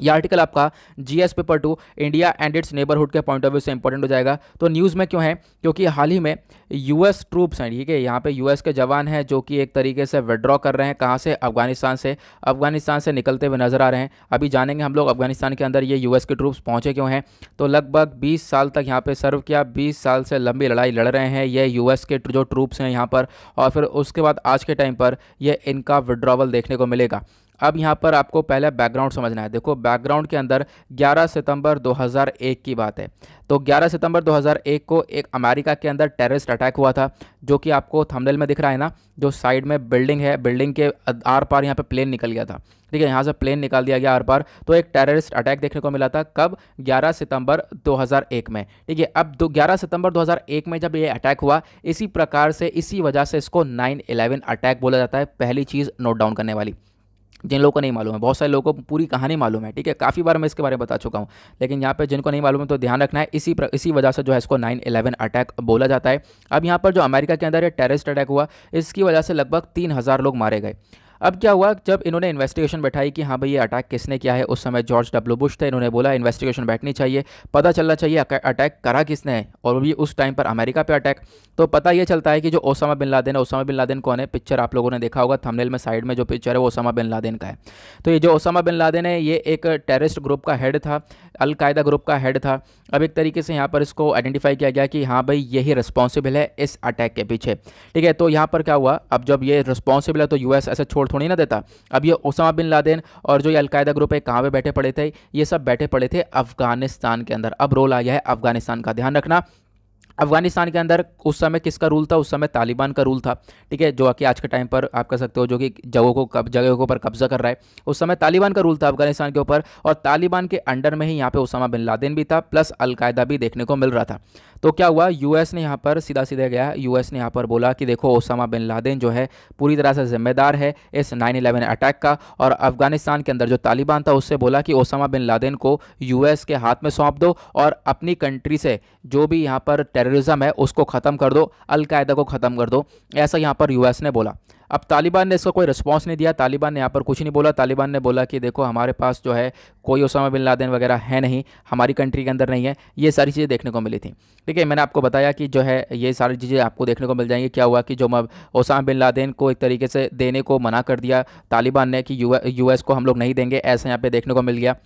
यह आर्टिकल आपका GS paper two India and its neighbourhood के पॉइंट ऑफ व्यू से इंपॉर्टेंट हो जाएगा तो न्यूज़ में क्यों है क्योंकि हाल ही में यूएस ट्रूप्स हैं ठीक है यहाँ पे यूएस के जवान हैं जो कि एक तरीके से विड्रॉ कर रहे हैं कहाँ से अफगानिस्तान से अफगानिस्तान से निकलते हुए नजर आ रहे हैं अभी जानेंगे हम लोग अफगानिस्तान के अंदर ये एस के ट्रूप्स पहुँचे क्यों हैं तो लगभग बीस साल तक यहाँ पर सर्व किया बीस साल से लंबी लड़ाई लड़ रहे हैं ये एस के जो ट्रूप्स हैं यहाँ पर और फिर उसके बाद आज के टाइम पर यह इनका विड्रॉवल देखने को मिलेगा अब यहाँ पर आपको पहले बैकग्राउंड समझना है देखो बैकग्राउंड के अंदर 11 सितंबर 2001 की बात है तो 11 सितंबर 2001 को एक अमेरिका के अंदर टेररिस्ट अटैक हुआ था जो कि आपको थंबनेल में दिख रहा है ना जो साइड में बिल्डिंग है बिल्डिंग के आर पार यहाँ पर प्लेन निकल गया था ठीक है यहाँ से प्लेन निकाल दिया गया आर पार तो एक टेररिस्ट अटैक देखने को मिला था कब 11 सितंबर 2001 में ठीक है अब दो 11 सितंबर 2001 में जब ये अटैक हुआ इसी प्रकार से इसी वजह से इसको 9/11 अटैक बोला जाता है पहली चीज़ नोट डाउन करने वाली जिन लोगों को नहीं मालूम है बहुत सारे लोगों को पूरी कहानी मालूम है ठीक है काफ़ी बार मैं इसके बारे में बता चुका हूँ लेकिन यहाँ पर जिनको नहीं मालूम है तो ध्यान रखना है इसी इसी वजह से जो है इसको नाइन इलेवन अटैक बोला जाता है अब यहाँ पर जो अमेरिका के अंदर टेरिस्ट अटैक हुआ इसकी वजह से लगभग तीन लोग मारे गए अब क्या हुआ जब इन्होंने इन्वेस्टिगेशन बैठाई कि हाँ भाई ये अटैक किसने किया है उस समय जॉर्ज डब्ल्यू बुश थे इन्होंने बोला इन्वेस्टिगेशन बैठनी चाहिए पता चलना चाहिए अटैक करा किसने है और भी उस टाइम पर अमेरिका पे अटैक तो पता ये चलता है कि जो ओसामा बिन लादेन है ओसामा बिन लादेन कौन है पिक्चर आप लोगों ने देखा होगा थमनेल में साइड में जो पिक्चर है वो ओसामा बिन लादेन का है तो ये जो ओसामा बिन लादेन है ये एक टेररिस्ट ग्रुप का हेड था अलकायदा ग्रुप का हेड था अब एक तरीके से यहाँ पर इसको आइडेंटिफाई किया गया कि हाँ भाई यही रिस्पॉन्सिबल है इस अटैक के पीछे ठीक है तो यहाँ पर क्या हुआ अब जब ये रिस्पॉन्सिबल है तो यूएस ऐसे छोड़ थोड़ी ना देता अब ये ओसामा बिन लादेन और जो ये अलकायदा ग्रुप है कहाँ पर बैठे पड़े थे ये सब बैठे पड़े थे अफगानिस्तान के अंदर अब रोल आ गया है अफगानिस्तान का ध्यान रखना अफगानिस्तान के अंदर उस समय किसका रूल था उस समय तालिबान का रूल था ठीक है जो कि आज के टाइम पर आप कह सकते हो जो कि जगहों को कब जगहों के ऊपर कब्जा कर रहा है उस समय तालिबान का रूल था अफगानिस्तान के ऊपर और तालिबान के अंडर में ही यहाँ पे उसामा बिन लादेन भी था प्लस अलकायदा भी देखने को मिल रहा था तो क्या हुआ यू ने यहाँ पर सीधा सीधा गया यू ने यहाँ पर बोला कि देखो ओसामा बिन लादेन जो है पूरी तरह से जिम्मेदार है इस नाइन इलेवन अटैक का और अफगानिस्तान के अंदर जो तालिबान था उससे बोला कि ओसामा बिन लादेन को यू के हाथ में सौंप दो और अपनी कंट्री से जो भी यहाँ पर टेर टेररिज्म है उसको ख़त्म कर दो अलकायदा को ख़त्म कर दो ऐसा यहाँ पर यूएस ने बोला अब तालिबान ने इसका कोई रिस्पांस नहीं दिया तालिबान ने यहाँ पर कुछ नहीं बोला तालिबान ने बोला कि देखो हमारे पास जो है कोई उसामा बिन लादेन वगैरह है नहीं हमारी कंट्री के अंदर नहीं है ये सारी चीज़ें देखने को मिली थी ठीक है मैंने आपको बताया कि जो है ये सारी चीज़ें आपको देखने को मिल जाएंगी क्या हुआ कि जो उसामा बिन लादेन को एक तरीके से देने को मना कर दिया तालिबान ने कि एस को हम लोग नहीं देंगे ऐसा यहाँ पर देखने को मिल गया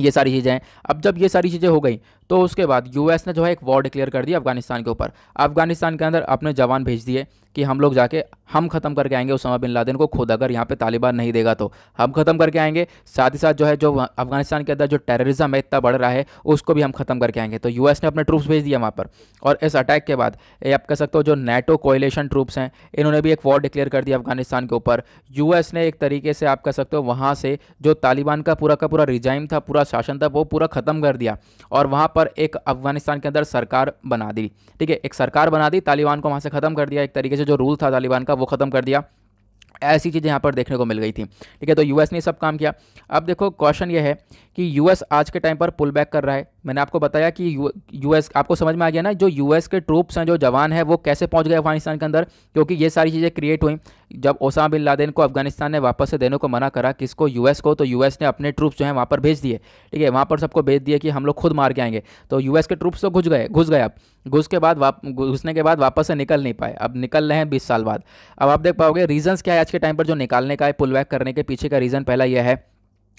ये सारी चीज़ें हैं अब जब ये सारी चीज़ें हो गई तो उसके बाद यूएस ने जो है एक वॉर डिक्लेयर कर दिया अफगानिस्तान के ऊपर अफगानिस्तान के अंदर अपने जवान भेज दिए कि हम लोग जाके हम ख़त्म करके आएंगे उसमा बिन लादेन को खुद अगर यहाँ पे तालिबान नहीं देगा तो हम ख़त्म करके आएंगे साथ ही साथ जो है जो अफगानिस्तान के अंदर जो टेररिज्म है इतना बढ़ रहा है उसको भी हम ख़त्म करके आएंगे तो यूएस ने अपने ट्रूप्स भेज दिया वहाँ पर और इस अटैक के बाद ये आप कह सकते हो जो नेटो कोयलेशन ट्रूप्स हैं इन्होंने भी एक वॉर डिक्लेयर कर दिया अफगानिस्तान के ऊपर यू ने एक तरीके से आप कह सकते हो वहाँ से जो तालिबान का पूरा का पूरा रिजाइम था पूरा शासन था वो पूरा ख़त्म कर दिया और वहाँ पर एक अफगानिस्तान के अंदर सरकार बना दी ठीक है एक सरकार बना दी तालिबान को वहाँ से ख़त्म कर दिया एक तरीके से जो रूल था तालिबान का वो ख़त्म कर दिया ऐसी चीज़ें यहाँ पर देखने को मिल गई थी ठीक है तो यूएस ने सब काम किया अब देखो क्वेश्चन ये है कि यूएस आज के टाइम पर पुल बैक कर रहा है मैंने आपको बताया कि यूएस आपको समझ में आ गया ना जो यूएस के ट्रूप्स हैं जो जवान हैं वो कैसे पहुंच गए अफगानिस्तान के अंदर क्योंकि ये सारी चीज़ें क्रिएट हुई जब ओसामा बिन लादेन को अफगानिस्तान ने वापस से देने को मना करा किसको यूएस को तो यूएस ने अपने ट्रूप्स जो हैं वहाँ पर भेज दिए ठीक है वहाँ पर सबको भेज दिए कि हम लोग खुद मार के आएंगे तो यूएस के ट्रूप्स तो घुस गए घुस गए अब घुस के बाद घुसने के बाद वापस से निकल नहीं पाए अब निकल रहे हैं बीस साल बाद अब आप देख पाओगे रीजन्स क्या है आज के टाइम पर जो निकालने का है पुल बैक करने के पीछे का रीज़न पहला यह है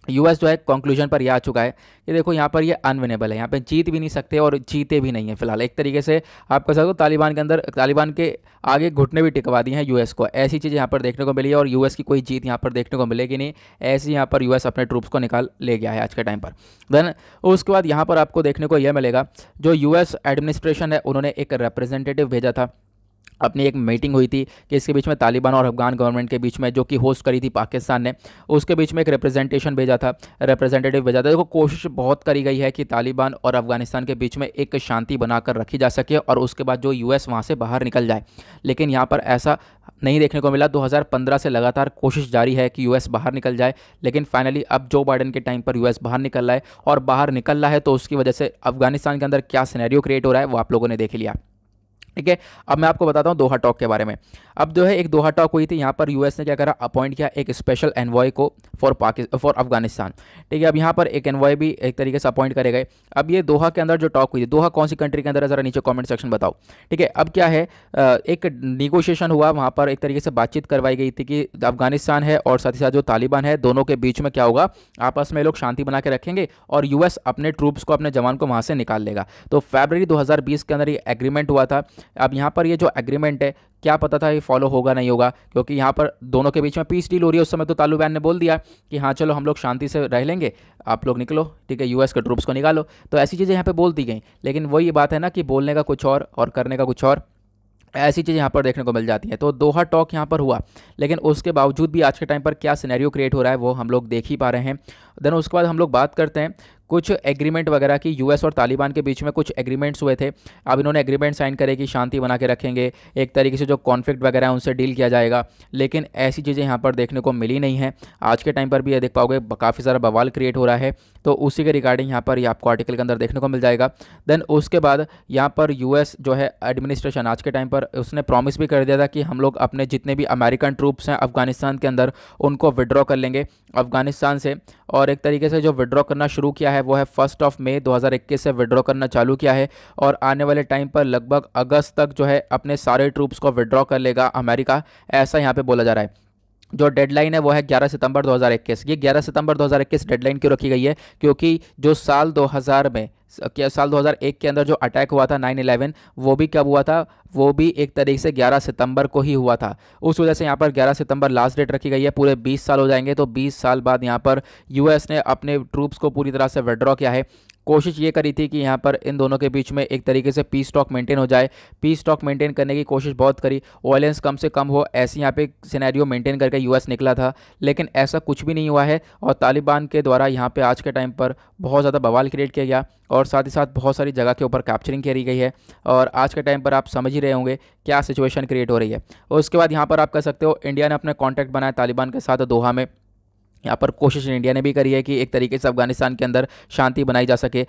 यूएस जो है कंक्लूजन पर यह आ चुका है कि देखो यहाँ पर ये अनविनेबल है यहाँ पे जीत भी नहीं सकते और जीते भी नहीं है फिलहाल एक तरीके से आप कह सकते हो तालिबान के अंदर तालिबान के आगे घुटने भी टिकवा दिए हैं यूएस को ऐसी चीज़ यहाँ पर देखने को मिली है और यूएस की कोई जीत यहाँ पर देखने को मिलेगी नहीं ऐसी यहाँ पर यूएस अपने ट्रूप्स को निकाल ले गया है आज के टाइम पर देन उसके बाद यहाँ पर आपको देखने को यह मिलेगा जो यूएस एडमिनिस्ट्रेशन है उन्होंने एक रिप्रेजेंटेटिव भेजा था अपनी एक मीटिंग हुई थी कि इसके बीच में तालिबान और अफगान गवर्नमेंट के बीच में जो कि होस्ट करी थी पाकिस्तान ने उसके बीच में एक रिप्रेजेंटेशन भेजा था रिप्रेजेंटेटिव भेजा था देखो कोशिश बहुत करी गई है कि तालिबान और अफगानिस्तान के बीच में एक शांति बनाकर रखी जा सके और उसके बाद जो यू वहाँ से बाहर निकल जाए लेकिन यहाँ पर ऐसा नहीं देखने को मिला 2015 से लगातार कोशिश जारी है कि यूएस बाहर निकल जाए लेकिन फाइनली अब जो बाइडन के टाइम पर यूएस बाहर निकल रहा है और बाहर निकल रहा है तो उसकी वजह से अफगानिस्तान के अंदर क्या सिनेरियो क्रिएट हो रहा है वो आप लोगों ने देख लिया ठीक है अब मैं आपको बताता हूँ दोहा टॉक के बारे में अब जो है एक दोहा टॉक हुई थी यहाँ पर यूएस ने क्या करा अपॉइंट किया एक स्पेशल एनवॉय को फॉर पाकिस्तान फॉर अफगानिस्तान ठीक है अब यहाँ पर एक एनवॉय भी एक तरीके से अपॉइंट करे गए अब ये दोहा के अंदर जो टॉक हुई थी दोहा कौन सी कंट्री के अंदर है ज़रा नीचे कॉमेंट सेक्शन बताओ ठीक है अब क्या है एक निगोशिएशन हुआ वहाँ पर एक तरीके से बातचीत करवाई गई थी कि अफगानिस्तान है और साथ ही साथ जो तालिबान है दोनों के बीच में क्या होगा आपस में लोग शांति बना के रखेंगे और यूएस अपने ट्रूप्स को अपने जवान को वहाँ से निकाल लेगा तो फेबररी दो के अंदर ये एग्रीमेंट हुआ था अब यहाँ पर ये जो एग्रीमेंट है क्या पता था ये फॉलो होगा नहीं होगा क्योंकि यहाँ पर दोनों के बीच में पीस डील हो रही है उस समय तो तालिबान ने बोल दिया कि हाँ चलो हम लोग शांति से रह लेंगे आप लोग निकलो ठीक है यूएस के ट्रूप्स को निकालो तो ऐसी चीज़ें यहाँ पर बोल दी गई लेकिन वही बात है ना कि बोलने का कुछ और और करने का कुछ और ऐसी चीज़ यहाँ पर देखने को मिल जाती है तो दोहा टॉक यहाँ पर हुआ लेकिन उसके बावजूद भी आज के टाइम पर क्या सिनेरियो क्रिएट हो रहा है वो हम लोग देख ही पा रहे हैं देन उसके बाद हम लोग बात करते हैं कुछ एग्रीमेंट वगैरह की यूएस और तालिबान के बीच में कुछ एग्रीमेंट्स हुए थे अब इन्होंने एग्रीमेंट साइन करे कि शांति बना के रखेंगे एक तरीके से जो कॉन्फ्लिक्ट वगैरह है उनसे डील किया जाएगा लेकिन ऐसी चीज़ें यहाँ पर देखने को मिली नहीं है आज के टाइम पर भी ये देख पाओगे काफ़ी सारा बवाल क्रिएट हो रहा है तो उसी के रिगार्डिंग यहाँ पर ये आपको आर्टिकल के अंदर देखने को मिल जाएगा देन उसके बाद यहाँ पर यू जो है एडमिनिस्ट्रेशन आज के टाइम पर उसने प्रॉमिस भी कर दिया था कि हम लोग अपने जितने भी अमेरिकन ट्रूप्स हैं अफगानिस्तान के अंदर उनको विड्रॉ कर लेंगे अफगानिस्तान से और एक तरीके से जो विड्रॉ करना शुरू किया है है वो है फर्स्ट ऑफ मई 2021 से विड्रॉ करना चालू किया है और आने वाले टाइम पर लगभग अगस्त तक जो है अपने सारे ट्रूप्स को विड्रॉ कर लेगा अमेरिका ऐसा यहाँ पर बोला जा रहा है जो डेडलाइन है वो है 11 सितंबर 2021 ये 11 सितंबर 2021 डेडलाइन क्यों रखी गई है क्योंकि जो साल 2000 में साल 2001 के अंदर जो अटैक हुआ था 9/11 वो भी कब हुआ था वो भी एक तरीके से 11 सितंबर को ही हुआ था उस वजह से यहाँ पर 11 सितंबर लास्ट डेट रखी गई है पूरे 20 साल हो जाएंगे तो 20 साल बाद यहाँ पर यूएस ने अपने ट्रूप्स को पूरी तरह से विड्रॉ किया है कोशिश ये करी थी कि यहाँ पर इन दोनों के बीच में एक तरीके से पीस स्टॉक मेंटेन हो जाए पीस स्टॉक मेंटेन करने की कोशिश बहुत करी ऑयलेंस कम से कम हो ऐसी यहाँ पे सिनेरियो मेंटेन करके यूएस निकला था लेकिन ऐसा कुछ भी नहीं हुआ है और तालिबान के द्वारा यहाँ पे आज के टाइम पर बहुत ज़्यादा बवाल क्रिएट किया गया और साथ ही साथ बहुत सारी जगह के ऊपर कैप्चरिंग करी गई है और आज के टाइम पर आप समझ ही रहे होंगे क्या सिचुएशन क्रिएट हो रही है और उसके बाद यहाँ पर आप कह सकते हो इंडिया ने अपने कॉन्टैक्ट बनाया तालिबान के साथ दोहा में यहाँ पर कोशिश इंडिया ने भी करी है कि एक तरीके से अफगानिस्तान के अंदर शांति बनाई जा सके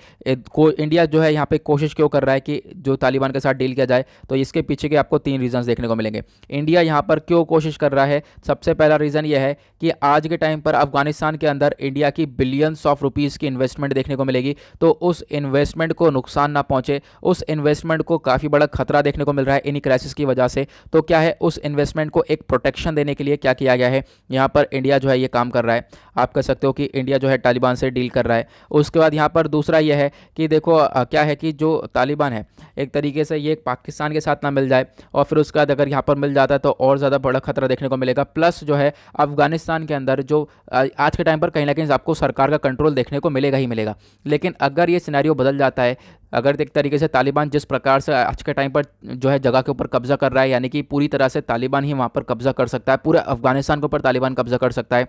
को इंडिया जो है यहाँ पे कोशिश क्यों कर रहा है कि जो तालिबान के साथ डील किया जाए तो इसके पीछे के आपको तीन रीजंस देखने को मिलेंगे इंडिया यहाँ पर क्यों कोशिश कर रहा है सबसे पहला रीज़न यह है कि आज के टाइम पर अफगानिस्तान के अंदर इंडिया की बिलियंस ऑफ रुपीज़ की इन्वेस्टमेंट देखने को मिलेगी तो उस इन्वेस्टमेंट को नुकसान ना पहुँचे उस इन्वेस्टमेंट को काफ़ी बड़ा खतरा देखने को मिल रहा है इन्हीं क्राइसिस की वजह से तो क्या है उस इन्वेस्टमेंट को एक प्रोटेक्शन देने के लिए क्या किया गया है यहाँ पर इंडिया जो है ये काम कर रहा है है आप कह सकते हो कि इंडिया जो है तालिबान से डील कर रहा है उसके बाद यहाँ पर दूसरा यह है कि देखो क्या है कि जो तालिबान है एक तरीके से ये पाकिस्तान के साथ ना मिल जाए और फिर उसके बाद अगर यहाँ पर मिल जाता है तो और ज़्यादा बड़ा खतरा देखने को मिलेगा प्लस जो है अफगानिस्तान के अंदर जो आज के टाइम पर कहीं ना कहीं आपको सरकार का कंट्रोल देखने को मिलेगा ही मिलेगा लेकिन अगर ये सिनेरियो बदल जाता है अगर एक तरीके से तालिबान जिस प्रकार से आज के टाइम पर जो है जगह के ऊपर कब्जा कर रहा है यानी कि पूरी तरह से तालिबान ही वहाँ पर कब्जा कर सकता है पूरे अफगानिस्तान के ऊपर तालिबान कब्जा कर सकता है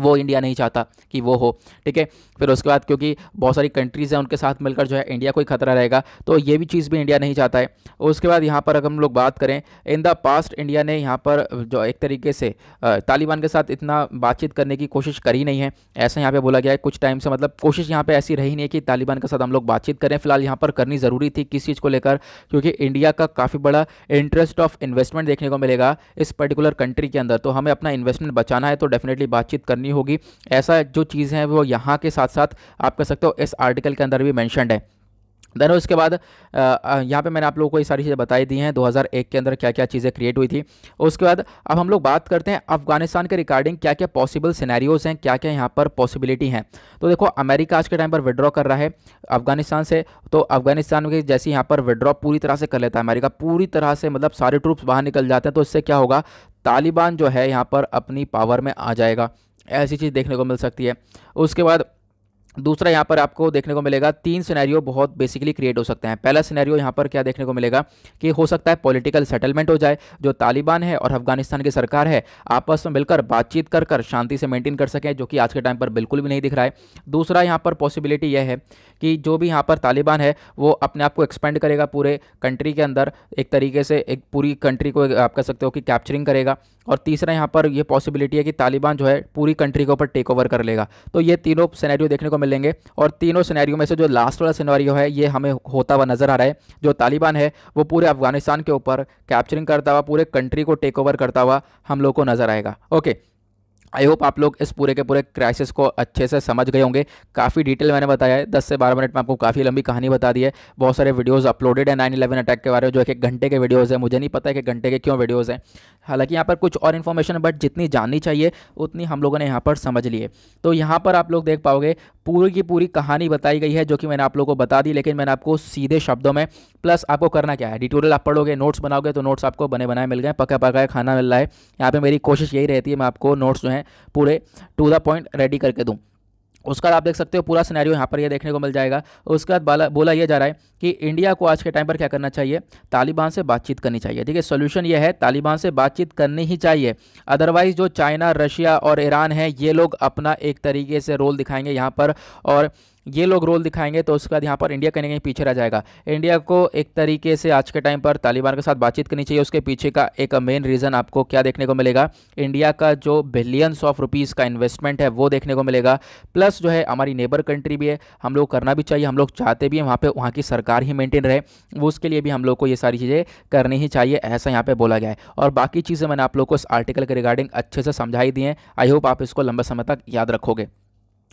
वो इंडिया नहीं चाहता कि वो हो ठीक है फिर उसके बाद क्योंकि बहुत सारी कंट्रीज़ हैं उनके साथ मिलकर जो है इंडिया को ही खतरा रहेगा तो ये भी चीज़ भी इंडिया नहीं चाहता है उसके बाद यहाँ पर अगर हम लोग बात करें इन द पास्ट इंडिया ने यहाँ पर जो एक तरीके से तालिबान के साथ इतना बातचीत करने की कोशिश करी नहीं है ऐसा यहाँ पर बोला गया है कुछ टाइम से मतलब कोशिश यहाँ पर ऐसी रही नहीं है कि तालिबान के साथ हम लोग बातचीत करें फिलहाल यहाँ पर करनी ज़रूरी थी किस चीज़ को लेकर क्योंकि इंडिया का काफ़ी बड़ा इंटरेस्ट ऑफ इन्वेस्टमेंट देखने को मिलेगा इस पर्टिकुलर कंट्री के अंदर तो हमें अपना इन्वेस्टमेंट बचाना है तो डेफिनेटली बातचीत करनी करनी होगी ऐसा जो चीज़ है वो यहाँ के साथ साथ आप कह सकते हो इस आर्टिकल के अंदर भी मैंशनड है देन उसके बाद यहाँ पे मैंने आप लोगों को ये सारी चीज़ें बताई दी हैं 2001 के अंदर क्या क्या चीज़ें क्रिएट हुई थी उसके बाद अब हम लोग बात करते हैं अफगानिस्तान के रिगार्डिंग क्या क्या पॉसिबल सिनेरियोज़ हैं क्या क्या यहाँ पर पॉसिबिलिटी हैं तो देखो अमेरिका आज के टाइम पर विड्रॉ कर रहा है अफगानिस्तान से तो अफगानिस्तान के जैसे यहाँ पर विड्रॉ पूरी तरह से कर लेता है अमेरिका पूरी तरह से मतलब सारे ट्रूप्स बाहर निकल जाते हैं तो इससे क्या होगा तालिबान जो है यहाँ पर अपनी पावर में आ जाएगा ऐसी चीज़ देखने को मिल सकती है उसके बाद दूसरा यहाँ पर आपको देखने को मिलेगा तीन सिनेरियो बहुत बेसिकली क्रिएट हो सकते हैं पहला सिनेरियो यहाँ पर क्या देखने को मिलेगा कि हो सकता है पॉलिटिकल सेटलमेंट हो जाए जो तालिबान है और अफगानिस्तान की सरकार है आपस में मिलकर बातचीत कर कर शांति से मेंटेन कर सकें जो कि आज के टाइम पर बिल्कुल भी नहीं दिख रहा है दूसरा यहाँ पर पॉसिबिलिटी यह है कि जो भी यहाँ पर तालिबान है वो अपने आप को एक्सपेंड करेगा पूरे कंट्री के अंदर एक तरीके से एक पूरी कंट्री को आप कह सकते हो कि कैप्चरिंग करेगा और तीसरा यहाँ पर ये पॉसिबिलिटी है कि तालिबान जो है पूरी कंट्री के ऊपर टेक ओवर कर लेगा तो ये तीनों सिनेरियो देखने को मिलेंगे और तीनों सिनेरियो में से जो लास्ट वाला सिनेरियो है ये हमें होता हुआ नज़र आ रहा है जो तालिबान है वो पूरे अफगानिस्तान के ऊपर कैप्चरिंग करता हुआ पूरे कंट्री को टेक ओवर करता हुआ हम लोग को नज़र आएगा ओके आई होप आप लोग इस पूरे के पूरे क्राइसिस को अच्छे से समझ गए होंगे काफ़ी डिटेल मैंने बताया है दस से बारह मिनट में आपको काफ़ी लंबी कहानी बता दी है बहुत सारे वीडियोस अपलोडेड है नाइन इलेवन अटैक के बारे में जो एक एक घंटे के वीडियोस हैं मुझे नहीं पता है कि घंटे के क्यों वीडियोस हैं हालांकि यहाँ पर कुछ और इन्फॉर्मेशन बट जितनी जाननी चाहिए उतनी हम लोगों ने यहाँ पर समझ ली है तो यहाँ पर आप लोग देख पाओगे पूरी की पूरी कहानी बताई गई है जो कि मैंने आप लोगों को बता दी लेकिन मैंने आपको सीधे शब्दों में प्लस आपको करना क्या है डिटोरियल आप पढ़ोगे नोट्स बनाओगे तो नोट्स आपको बने बनाए मिल गए पका पकाया खाना मिल रहा है यहाँ पर मेरी कोशिश यही रहती है मैं आपको नोट्स जो हैं पूरे टू द पॉइंट रेडी करके दूँ उसका आप देख सकते हो पूरा सिनेरियो यहाँ पर ये देखने को मिल जाएगा उसके बाद बोला बोला यह जा रहा है कि इंडिया को आज के टाइम पर क्या करना चाहिए तालिबान से बातचीत करनी चाहिए ठीक है सोल्यूशन ये है तालिबान से बातचीत करनी ही चाहिए अदरवाइज़ जो चाइना रशिया और ईरान है ये लोग अपना एक तरीके से रोल दिखाएंगे यहाँ पर और ये लोग रोल दिखाएंगे तो उसके बाद यहाँ पर इंडिया कहीं ना कहीं पीछे रह जाएगा इंडिया को एक तरीके से आज के टाइम पर तालिबान के साथ बातचीत करनी चाहिए उसके पीछे का एक मेन रीज़न आपको क्या देखने को मिलेगा इंडिया का जो बिलियंस ऑफ रुपीज़ का इन्वेस्टमेंट है वो देखने को मिलेगा प्लस जो है हमारी नेबर कंट्री भी है हम लोग करना भी चाहिए हम लोग चाहते भी हैं वहाँ पर वहाँ की सरकार ही मेनटेन रहे वो उसके लिए भी हम लोग को ये सारी चीज़ें करनी ही चाहिए ऐसा यहाँ पर बोला गया है और बाकी चीज़ें मैंने आप लोग को इस आर्टिकल के रिगार्डिंग अच्छे से समझाई दी हैं आई होप आप इसको लंबे समय तक याद रखोगे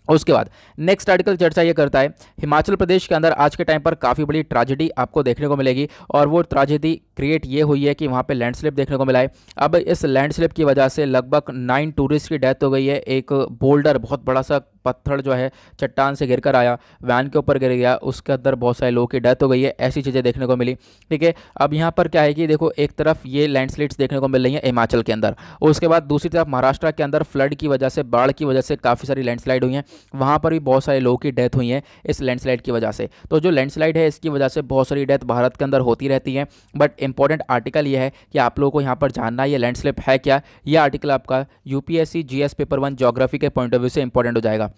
उसके बाद नेक्स्ट आर्टिकल चर्चा ये करता है हिमाचल प्रदेश के अंदर आज के टाइम पर काफ़ी बड़ी ट्रैजेडी आपको देखने को मिलेगी और वो ट्रैजेडी क्रिएट ये हुई है कि वहाँ पे लैंडस्लिप देखने को मिला है अब इस लैंडस्लिप की वजह से लगभग नाइन टूरिस्ट की डेथ हो गई है एक बोल्डर बहुत बड़ा सा पत्थर जो है चट्टान से गिर कर आया वैन के ऊपर गिर गया उसके अंदर बहुत सारे लोगों की डेथ हो गई है ऐसी चीज़ें देखने को मिली ठीक है अब यहाँ पर क्या है कि देखो एक तरफ ये लैंड देखने को मिल रही है हिमाचल के अंदर उसके बाद दूसरी तरफ महाराष्ट्र के अंदर फ्लड की वजह से बाढ़ की वजह से काफ़ी सारी लैंड हुई हैं वहाँ पर भी बहुत सारे लोगों की डेथ हुई है इस लैंड की वजह से तो जो लैंड है इसकी वजह से बहुत सारी डेथ भारत के अंदर होती रहती है बट इंपॉर्टेंट आर्टिकल ये है कि आप लोगों को यहाँ पर जानना ये लैंड है क्या ये आर्टिकल आपका UPSC GS paper one geography के पॉइंट ऑफ व्यू से इंपॉर्टेंट हो जाएगा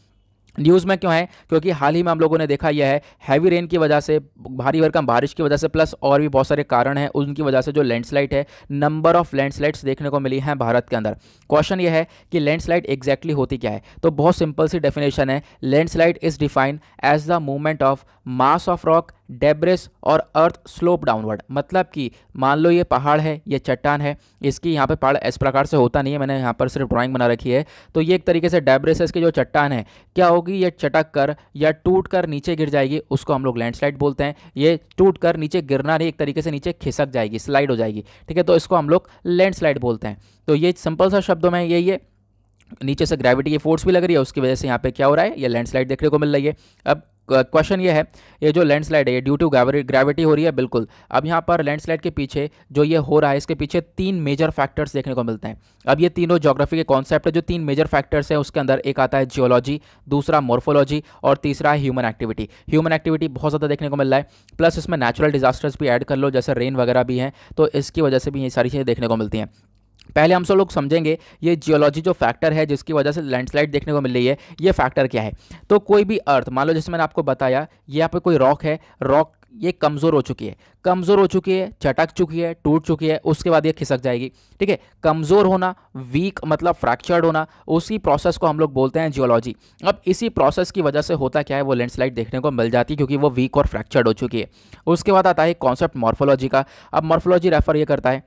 न्यूज़ में क्यों है क्योंकि हाल ही में हम लोगों ने देखा यह है हैवी रेन की वजह से भारी भरकम बारिश की वजह से प्लस और भी बहुत सारे कारण हैं उनकी वजह से जो लैंडस्लाइड है नंबर ऑफ लैंडस्लाइड्स देखने को मिली हैं भारत के अंदर क्वेश्चन यह है कि लैंडस्लाइड एग्जैक्टली होती क्या है तो बहुत सिंपल सी डेफिनेशन है landslide is defined as the movement of mass of rock debris और अर्थ स्लोप डाउनवर्ड मतलब कि मान लो ये पहाड़ है ये चट्टान है इसकी यहाँ पे पहाड़ इस प्रकार से होता नहीं है मैंने यहाँ पर सिर्फ ड्राइंग बना रखी है तो ये एक तरीके से डेब्रेस है इसकी जो चट्टान है क्या होगी ये चटक कर या टूट कर नीचे गिर जाएगी उसको हम लोग लैंडस्लाइड बोलते हैं ये टूट कर नीचे गिरना नहीं एक तरीके से नीचे खिसक जाएगी स्लाइड हो जाएगी ठीक है तो इसको हम लोग लैंड बोलते हैं तो ये सिंपल सा शब्दों में यही है नीचे से ग्रेविटी की फोर्स भी लग रही है उसकी वजह से यहाँ पे क्या हो रहा है ये लैंडस्लाइड देखने को मिल रही है अब क्वेश्चन ये है ये जो लैंडस्लाइड है ये ड्यू टू ग्रेविटी हो रही है बिल्कुल अब यहाँ पर लैंडस्लाइड के पीछे जो ये हो रहा है इसके पीछे तीन मेजर फैक्टर्स देखने को मिलते हैं अब ये तीनों जोग्राफी के कॉन्सेप्ट है जो तीन मेजर फैक्टर्स हैं उसके अंदर एक आता है जियोलॉजी दूसरा मोर्फोलॉजी और तीसरा है ह्यूमन एक्टिविटी ह्यूमन एक्टिविटी बहुत ज़्यादा देखने को मिल रहा है प्लस इसमें नेचुरल डिजास्टर्स भी ऐड कर लो जैसे रेन वगैरह भी हैं तो इसकी वजह से भी ये सारी चीज़ें देखने को मिलती हैं पहले हम सब लोग समझेंगे ये जियोलॉजी जो फैक्टर है जिसकी वजह से लैंडस्लाइड देखने को मिल रही है ये फैक्टर क्या है तो कोई भी अर्थ मान लो जैसे मैंने आपको बताया ये यहाँ पे कोई रॉक है रॉक ये कमज़ोर हो चुकी है कमज़ोर हो चुकी है चटक चुकी है टूट चुकी है उसके बाद ये खिसक जाएगी ठीक है कमज़ोर होना वीक मतलब फ्रैक्चर्ड होना उसी प्रोसेस को हम लोग बोलते हैं जियोलॉजी अब इसी प्रोसेस की वजह से होता क्या है वो लैंडस्लाइड देखने को मिल जाती है क्योंकि वो वीक और फ्रैक्चर्ड हो चुकी है उसके बाद आता है कॉन्सेप्ट मॉर्फोलॉजी का अब मॉर्फोलॉजी रेफर ये करता है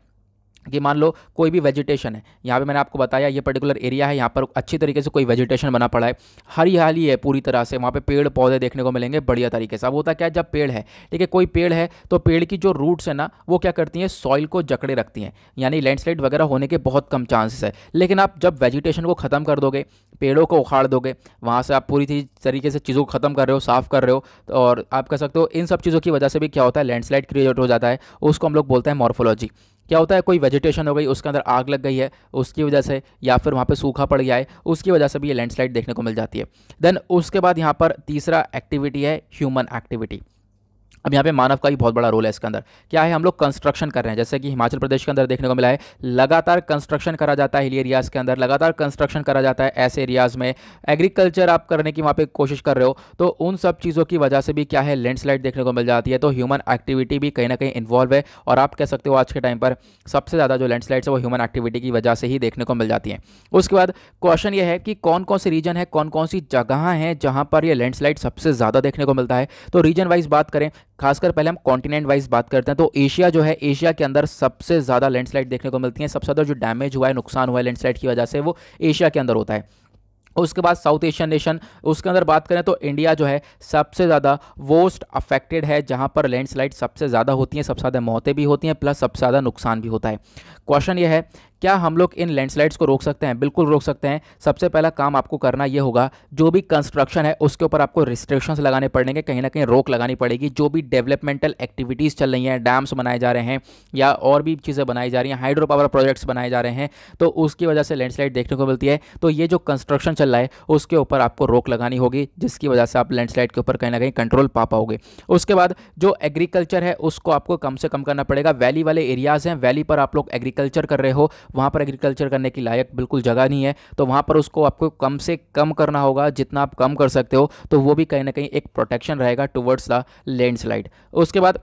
कि मान लो कोई भी वेजिटेशन है यहाँ पे मैंने आपको बताया ये पर्टिकुलर एरिया है यहाँ पर अच्छी तरीके से कोई वेजिटेशन बना पड़ा है हरियाली है पूरी तरह से वहाँ पे पेड़ पौधे देखने को मिलेंगे बढ़िया तरीके से अब होता क्या है जब पेड़ है ठीक है कोई पेड़ है तो पेड़ की जो रूट्स है ना वो क्या करती हैं सॉइल को जकड़े रखती हैं यानी लैंडस्लाइड वगैरह होने के बहुत कम चांसेस है लेकिन आप जब वेजिटेशन को ख़त्म कर दोगे पेड़ों को उखाड़ दोगे वहाँ से आप पूरी तरीके से चीज़ों को ख़त्म कर रहे हो साफ़ कर रहे हो और आप कह सकते हो इन सब चीज़ों की वजह से भी क्या होता है लैंडस्लाइड क्रिएट हो जाता है उसको हम लोग बोलते हैं मॉर्फोलॉजी क्या होता है कोई वेजिटेशन हो गई उसके अंदर आग लग गई है उसकी वजह से या फिर वहाँ पर सूखा पड़ गया है उसकी वजह से भी ये लैंडस्लाइड देखने को मिल जाती है देन उसके बाद यहाँ पर तीसरा एक्टिविटी है ह्यूमन एक्टिविटी अब यहाँ पे मानव का भी बहुत बड़ा रोल है इसके अंदर क्या है हम लोग कंस्ट्रक्शन कर रहे हैं जैसे कि हिमाचल प्रदेश के अंदर देखने को मिला है लगातार कंस्ट्रक्शन करा जाता है हिली एरियाज़ के अंदर लगातार कंस्ट्रक्शन करा जाता है ऐसे एरियाज़ में एग्रीकल्चर आप करने की वहाँ पर कोशिश कर रहे हो तो उन सब चीज़ों की वजह से भी क्या है लैंडस्लाइड देखने को मिल जाती है तो ह्यूमन एक्टिविटी भी कहीं ना कहीं इन्वॉल्व है और आप कह सकते हो आज के टाइम पर सबसे ज़्यादा जो लैंडस्लाइड्स है वो ह्यूमन एक्टिविटी की वजह से ही देखने को मिल जाती है उसके बाद क्वेश्चन ये है कि कौन कौन से रीजन है कौन कौन सी जगह हैं जहाँ पर यह लैंडस्लाइड सबसे ज़्यादा देखने को मिलता है तो रीजन वाइज बात करें खासकर पहले हम कॉन्टिनेंट वाइज बात करते हैं तो एशिया जो है एशिया के अंदर सबसे ज़्यादा लैंडस्लाइड देखने को मिलती है सबसे ज़्यादा जो डैमेज हुआ है नुकसान हुआ है लैंडस्लाइड की वजह से वो एशिया के अंदर होता है उसके बाद साउथ एशियन नेशन उसके अंदर बात करें तो इंडिया जो है सबसे ज़्यादा वोस्ट अफेक्टेड है जहाँ पर लैंडस्लाइड सबसे ज़्यादा होती हैं सबसे ज़्यादा मौतें भी होती हैं प्लस सबसे ज़्यादा नुकसान भी होता है क्वेश्चन ये है क्या हम लोग इन लैंडस्लाइड्स को रोक सकते हैं बिल्कुल रोक सकते हैं सबसे पहला काम आपको करना यह होगा जो भी कंस्ट्रक्शन है उसके ऊपर आपको रिस्ट्रिक्शंस लगाने पड़ेंगे कहीं ना कहीं रोक लगानी पड़ेगी जो भी डेवलपमेंटल एक्टिविटीज़ चल रही हैं डैम्स बनाए जा रहे हैं या और भी चीज़ें बनाई जा रही हैं हाइड्रो पावर प्रोजेक्ट्स बनाए जा रहे हैं तो उसकी वजह से लैंड देखने को मिलती है तो ये जो कंस्ट्रक्शन चल रहा है उसके ऊपर आपको रोक लगानी होगी जिसकी वजह से आप लैंड के ऊपर कहीं ना कहीं कंट्रोल पा पाओगे उसके बाद जो एग्रीकल्चर है उसको आपको कम से कम करना पड़ेगा वैली वाले एरियाज़ हैं वैली पर आप लोग एग्रीकल्चर कर रहे हो वहाँ पर एग्रीकल्चर करने की लायक बिल्कुल जगह नहीं है तो वहाँ पर उसको आपको कम से कम करना होगा जितना आप कम कर सकते हो तो वो भी कहीं ना कहीं एक प्रोटेक्शन रहेगा टुवर्ड्स द लैंडस्लाइड उसके बाद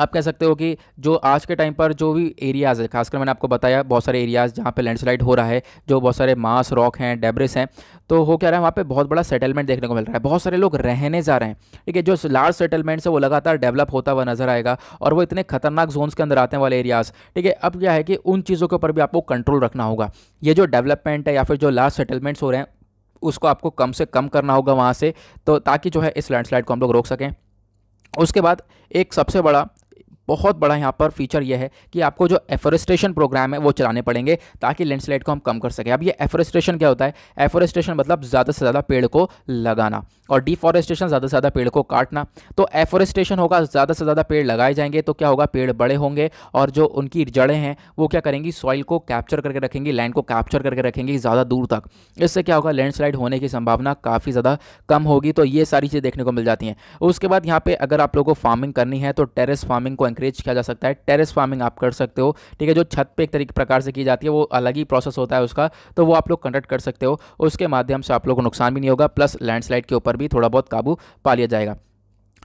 आप कह सकते हो कि जो आज के टाइम पर जो भी एरियाज़ है खासकर मैंने आपको बताया बहुत सारे एरियाज़ जहाँ पे लैंडस्लाइड हो रहा है जो बहुत सारे मास रॉक हैं डेब्रिस हैं तो हो क्या रहा है वहाँ पे बहुत बड़ा सेटलमेंट देखने को मिल रहा है बहुत सारे लोग रहने जा रहे हैं ठीक है जो लार्ज सेटलमेंट्स है वो लगातार डेवलप होता हुआ नजर आएगा और वो इतने खतरनाक जोन्स के अंदर आते हैं वाले एरियाज़ ठीक है अब क्या है कि उन चीज़ों के ऊपर भी आपको कंट्रोल रखना होगा ये जो डेवलपमेंट है या फिर जो लार्ज सेटलमेंट्स हो रहे हैं उसको आपको कम से कम करना होगा वहाँ से तो ताकि जो है इस लैंडस्लाइड को हम लोग रोक सकें उसके बाद एक सबसे बड़ा बहुत बड़ा यहाँ पर फीचर यह है कि आपको जो एफोरेस्टेशन प्रोग्राम है वो चलाने पड़ेंगे ताकि लैंडस्लाइड को हम कम कर सकें अब ये एफोरेस्टेशन क्या होता है एफोरेस्टेशन मतलब ज़्यादा से ज़्यादा पेड़ को लगाना और डिफॉरेस्टेशन ज़्यादा से ज़्यादा पेड़ को काटना तो एफोरेस्टेशन होगा ज़्यादा से ज़्यादा पेड़ लगाए जाएंगे तो क्या होगा पेड़ बड़े होंगे और जो उनकी जड़ें हैं वो क्या करेंगी सॉइल को कैप्चर करके रखेंगी लैंड को कैप्चर करके रखेंगी ज़्यादा दूर तक इससे क्या होगा लैंडस्लाइड होने की संभावना काफ़ी ज़्यादा कम होगी तो ये सारी चीज़ें देखने को मिल जाती हैं उसके बाद यहाँ पर अगर आप लोगों को फार्मिंग करनी है तो टेरेस फार्मिंग को इंक्रेज किया जा सकता है टेरेस फार्मिंग आप कर सकते हो ठीक है जो छत पे एक तरीके प्रकार से की जाती है वो अलग ही प्रोसेस होता है उसका तो वो आप लोग कंडक्ट कर सकते हो उसके माध्यम से आप लोग को नुकसान भी नहीं होगा प्लस लैंडस्लाइड के ऊपर भी थोड़ा बहुत काबू पा लिया जाएगा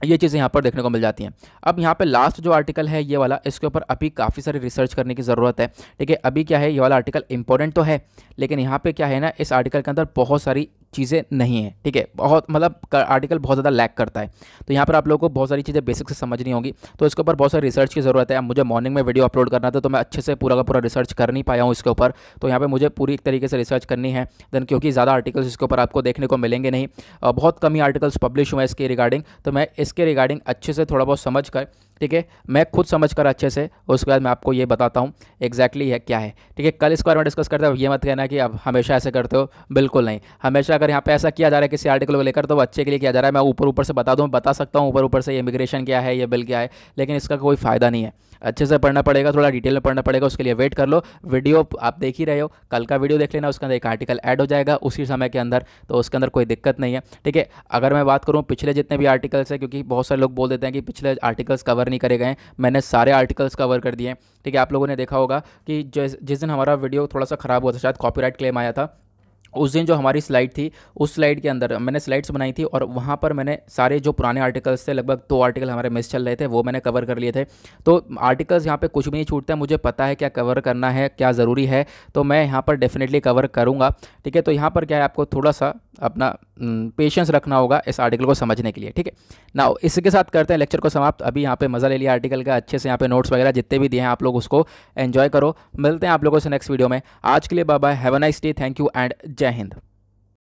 ये चीज़ें यहाँ पर देखने को मिल जाती हैं अब यहाँ पे लास्ट जो आर्टिकल है ये वाला इसके ऊपर अभी काफ़ी सारी रिसर्च करने की ज़रूरत है ठीक है अभी क्या है ये वाला आर्टिकल इंपॉर्टेंट तो है लेकिन यहाँ पे क्या है ना इस आर्टिकल के अंदर बहुत सारी चीज़ें नहीं है ठीक है बहुत मतलब आर्टिकल बहुत ज़्यादा लैक करता है तो यहाँ पर आप लोगों को बहुत सारी चीज़ें बेसिक से समझनी होगी तो इसके ऊपर बहुत सारी रिसर्च की ज़रूरत है अब मुझे मॉर्निंग में वीडियो अपलोड करना था तो मैं अच्छे से पूरा का पूरा रिसर्च कर नहीं पाया हूँ इसके ऊपर तो यहाँ पर मुझे पूरी एक तरीके से रिसर्च करनी है देन क्योंकि ज़्यादा आर्टिकल्स इसके ऊपर आपको देखने को मिलेंगे नहीं बहुत कम ही आर्टिकल्स पब्लिश हुए हैं इसके रिगार्डिंग तो मैं इसके रिगार्डिंग अच्छे से थोड़ा बहुत समझ कर ठीक है मैं खुद समझ कर अच्छे से उसके बाद मैं आपको ये बताता हूँ एग्जैक्टली है क्या है ठीक है कल इसके बारे में डिस्कस करते हैं ये मत कहना कि आप हमेशा ऐसे करते हो बिल्कुल नहीं हमेशा अगर यहाँ पे ऐसा किया जा रहा है किसी आर्टिकल को लेकर तो वो अच्छे के लिए किया जा रहा है मैं ऊपर ऊपर से बता दूँ बता सकता हूँ ऊपर ऊपर से इमिग्रेशन क्या है ये बिल क्या है लेकिन इसका कोई फ़ायदा नहीं है अच्छे से पढ़ना पड़ेगा थोड़ा डिटेल में पढ़ना पड़ेगा उसके लिए वेट कर लो वीडियो आप देख ही रहे हो कल का वीडियो देख लेना उसके अंदर एक आर्टिकल ऐड हो जाएगा उसी समय के अंदर तो उसके अंदर कोई दिक्कत नहीं है ठीक है अगर मैं बात करूँ पिछले जितने भी आर्टिकल्स हैं क्योंकि बहुत सारे लोग बोल देते हैं कि पिछले आर्टिकल्स कवर कवर नहीं करे गए मैंने सारे आर्टिकल्स कवर कर दिए ठीक है आप लोगों ने देखा होगा कि जिस दिन हमारा वीडियो थोड़ा सा ख़राब हुआ था शायद कॉपीराइट क्लेम आया था उस दिन जो हमारी स्लाइड थी उस स्लाइड के अंदर मैंने स्लाइड्स बनाई थी और वहाँ पर मैंने सारे जो पुराने आर्टिकल्स थे लगभग दो आर्टिकल हमारे मिस चल रहे थे वो मैंने कवर कर लिए थे तो आर्टिकल्स यहाँ पे कुछ भी नहीं छूटते मुझे पता है क्या कवर करना है क्या ज़रूरी है तो मैं यहाँ पर डेफिनेटली कवर करूँगा ठीक है तो यहाँ पर क्या है आपको थोड़ा सा अपना पेशेंस रखना होगा इस आर्टिकल को समझने के लिए ठीक है ना इसके साथ करते हैं लेक्चर को समाप्त अभी यहाँ पे मज़ा ले लिया आर्टिकल का अच्छे से यहाँ पे नोट्स वगैरह जितने भी दिए हैं आप लोग उसको एंजॉय करो मिलते हैं आप लोगों से नेक्स्ट वीडियो में आज के लिए bye bye have a nice day thank you and जय हिंद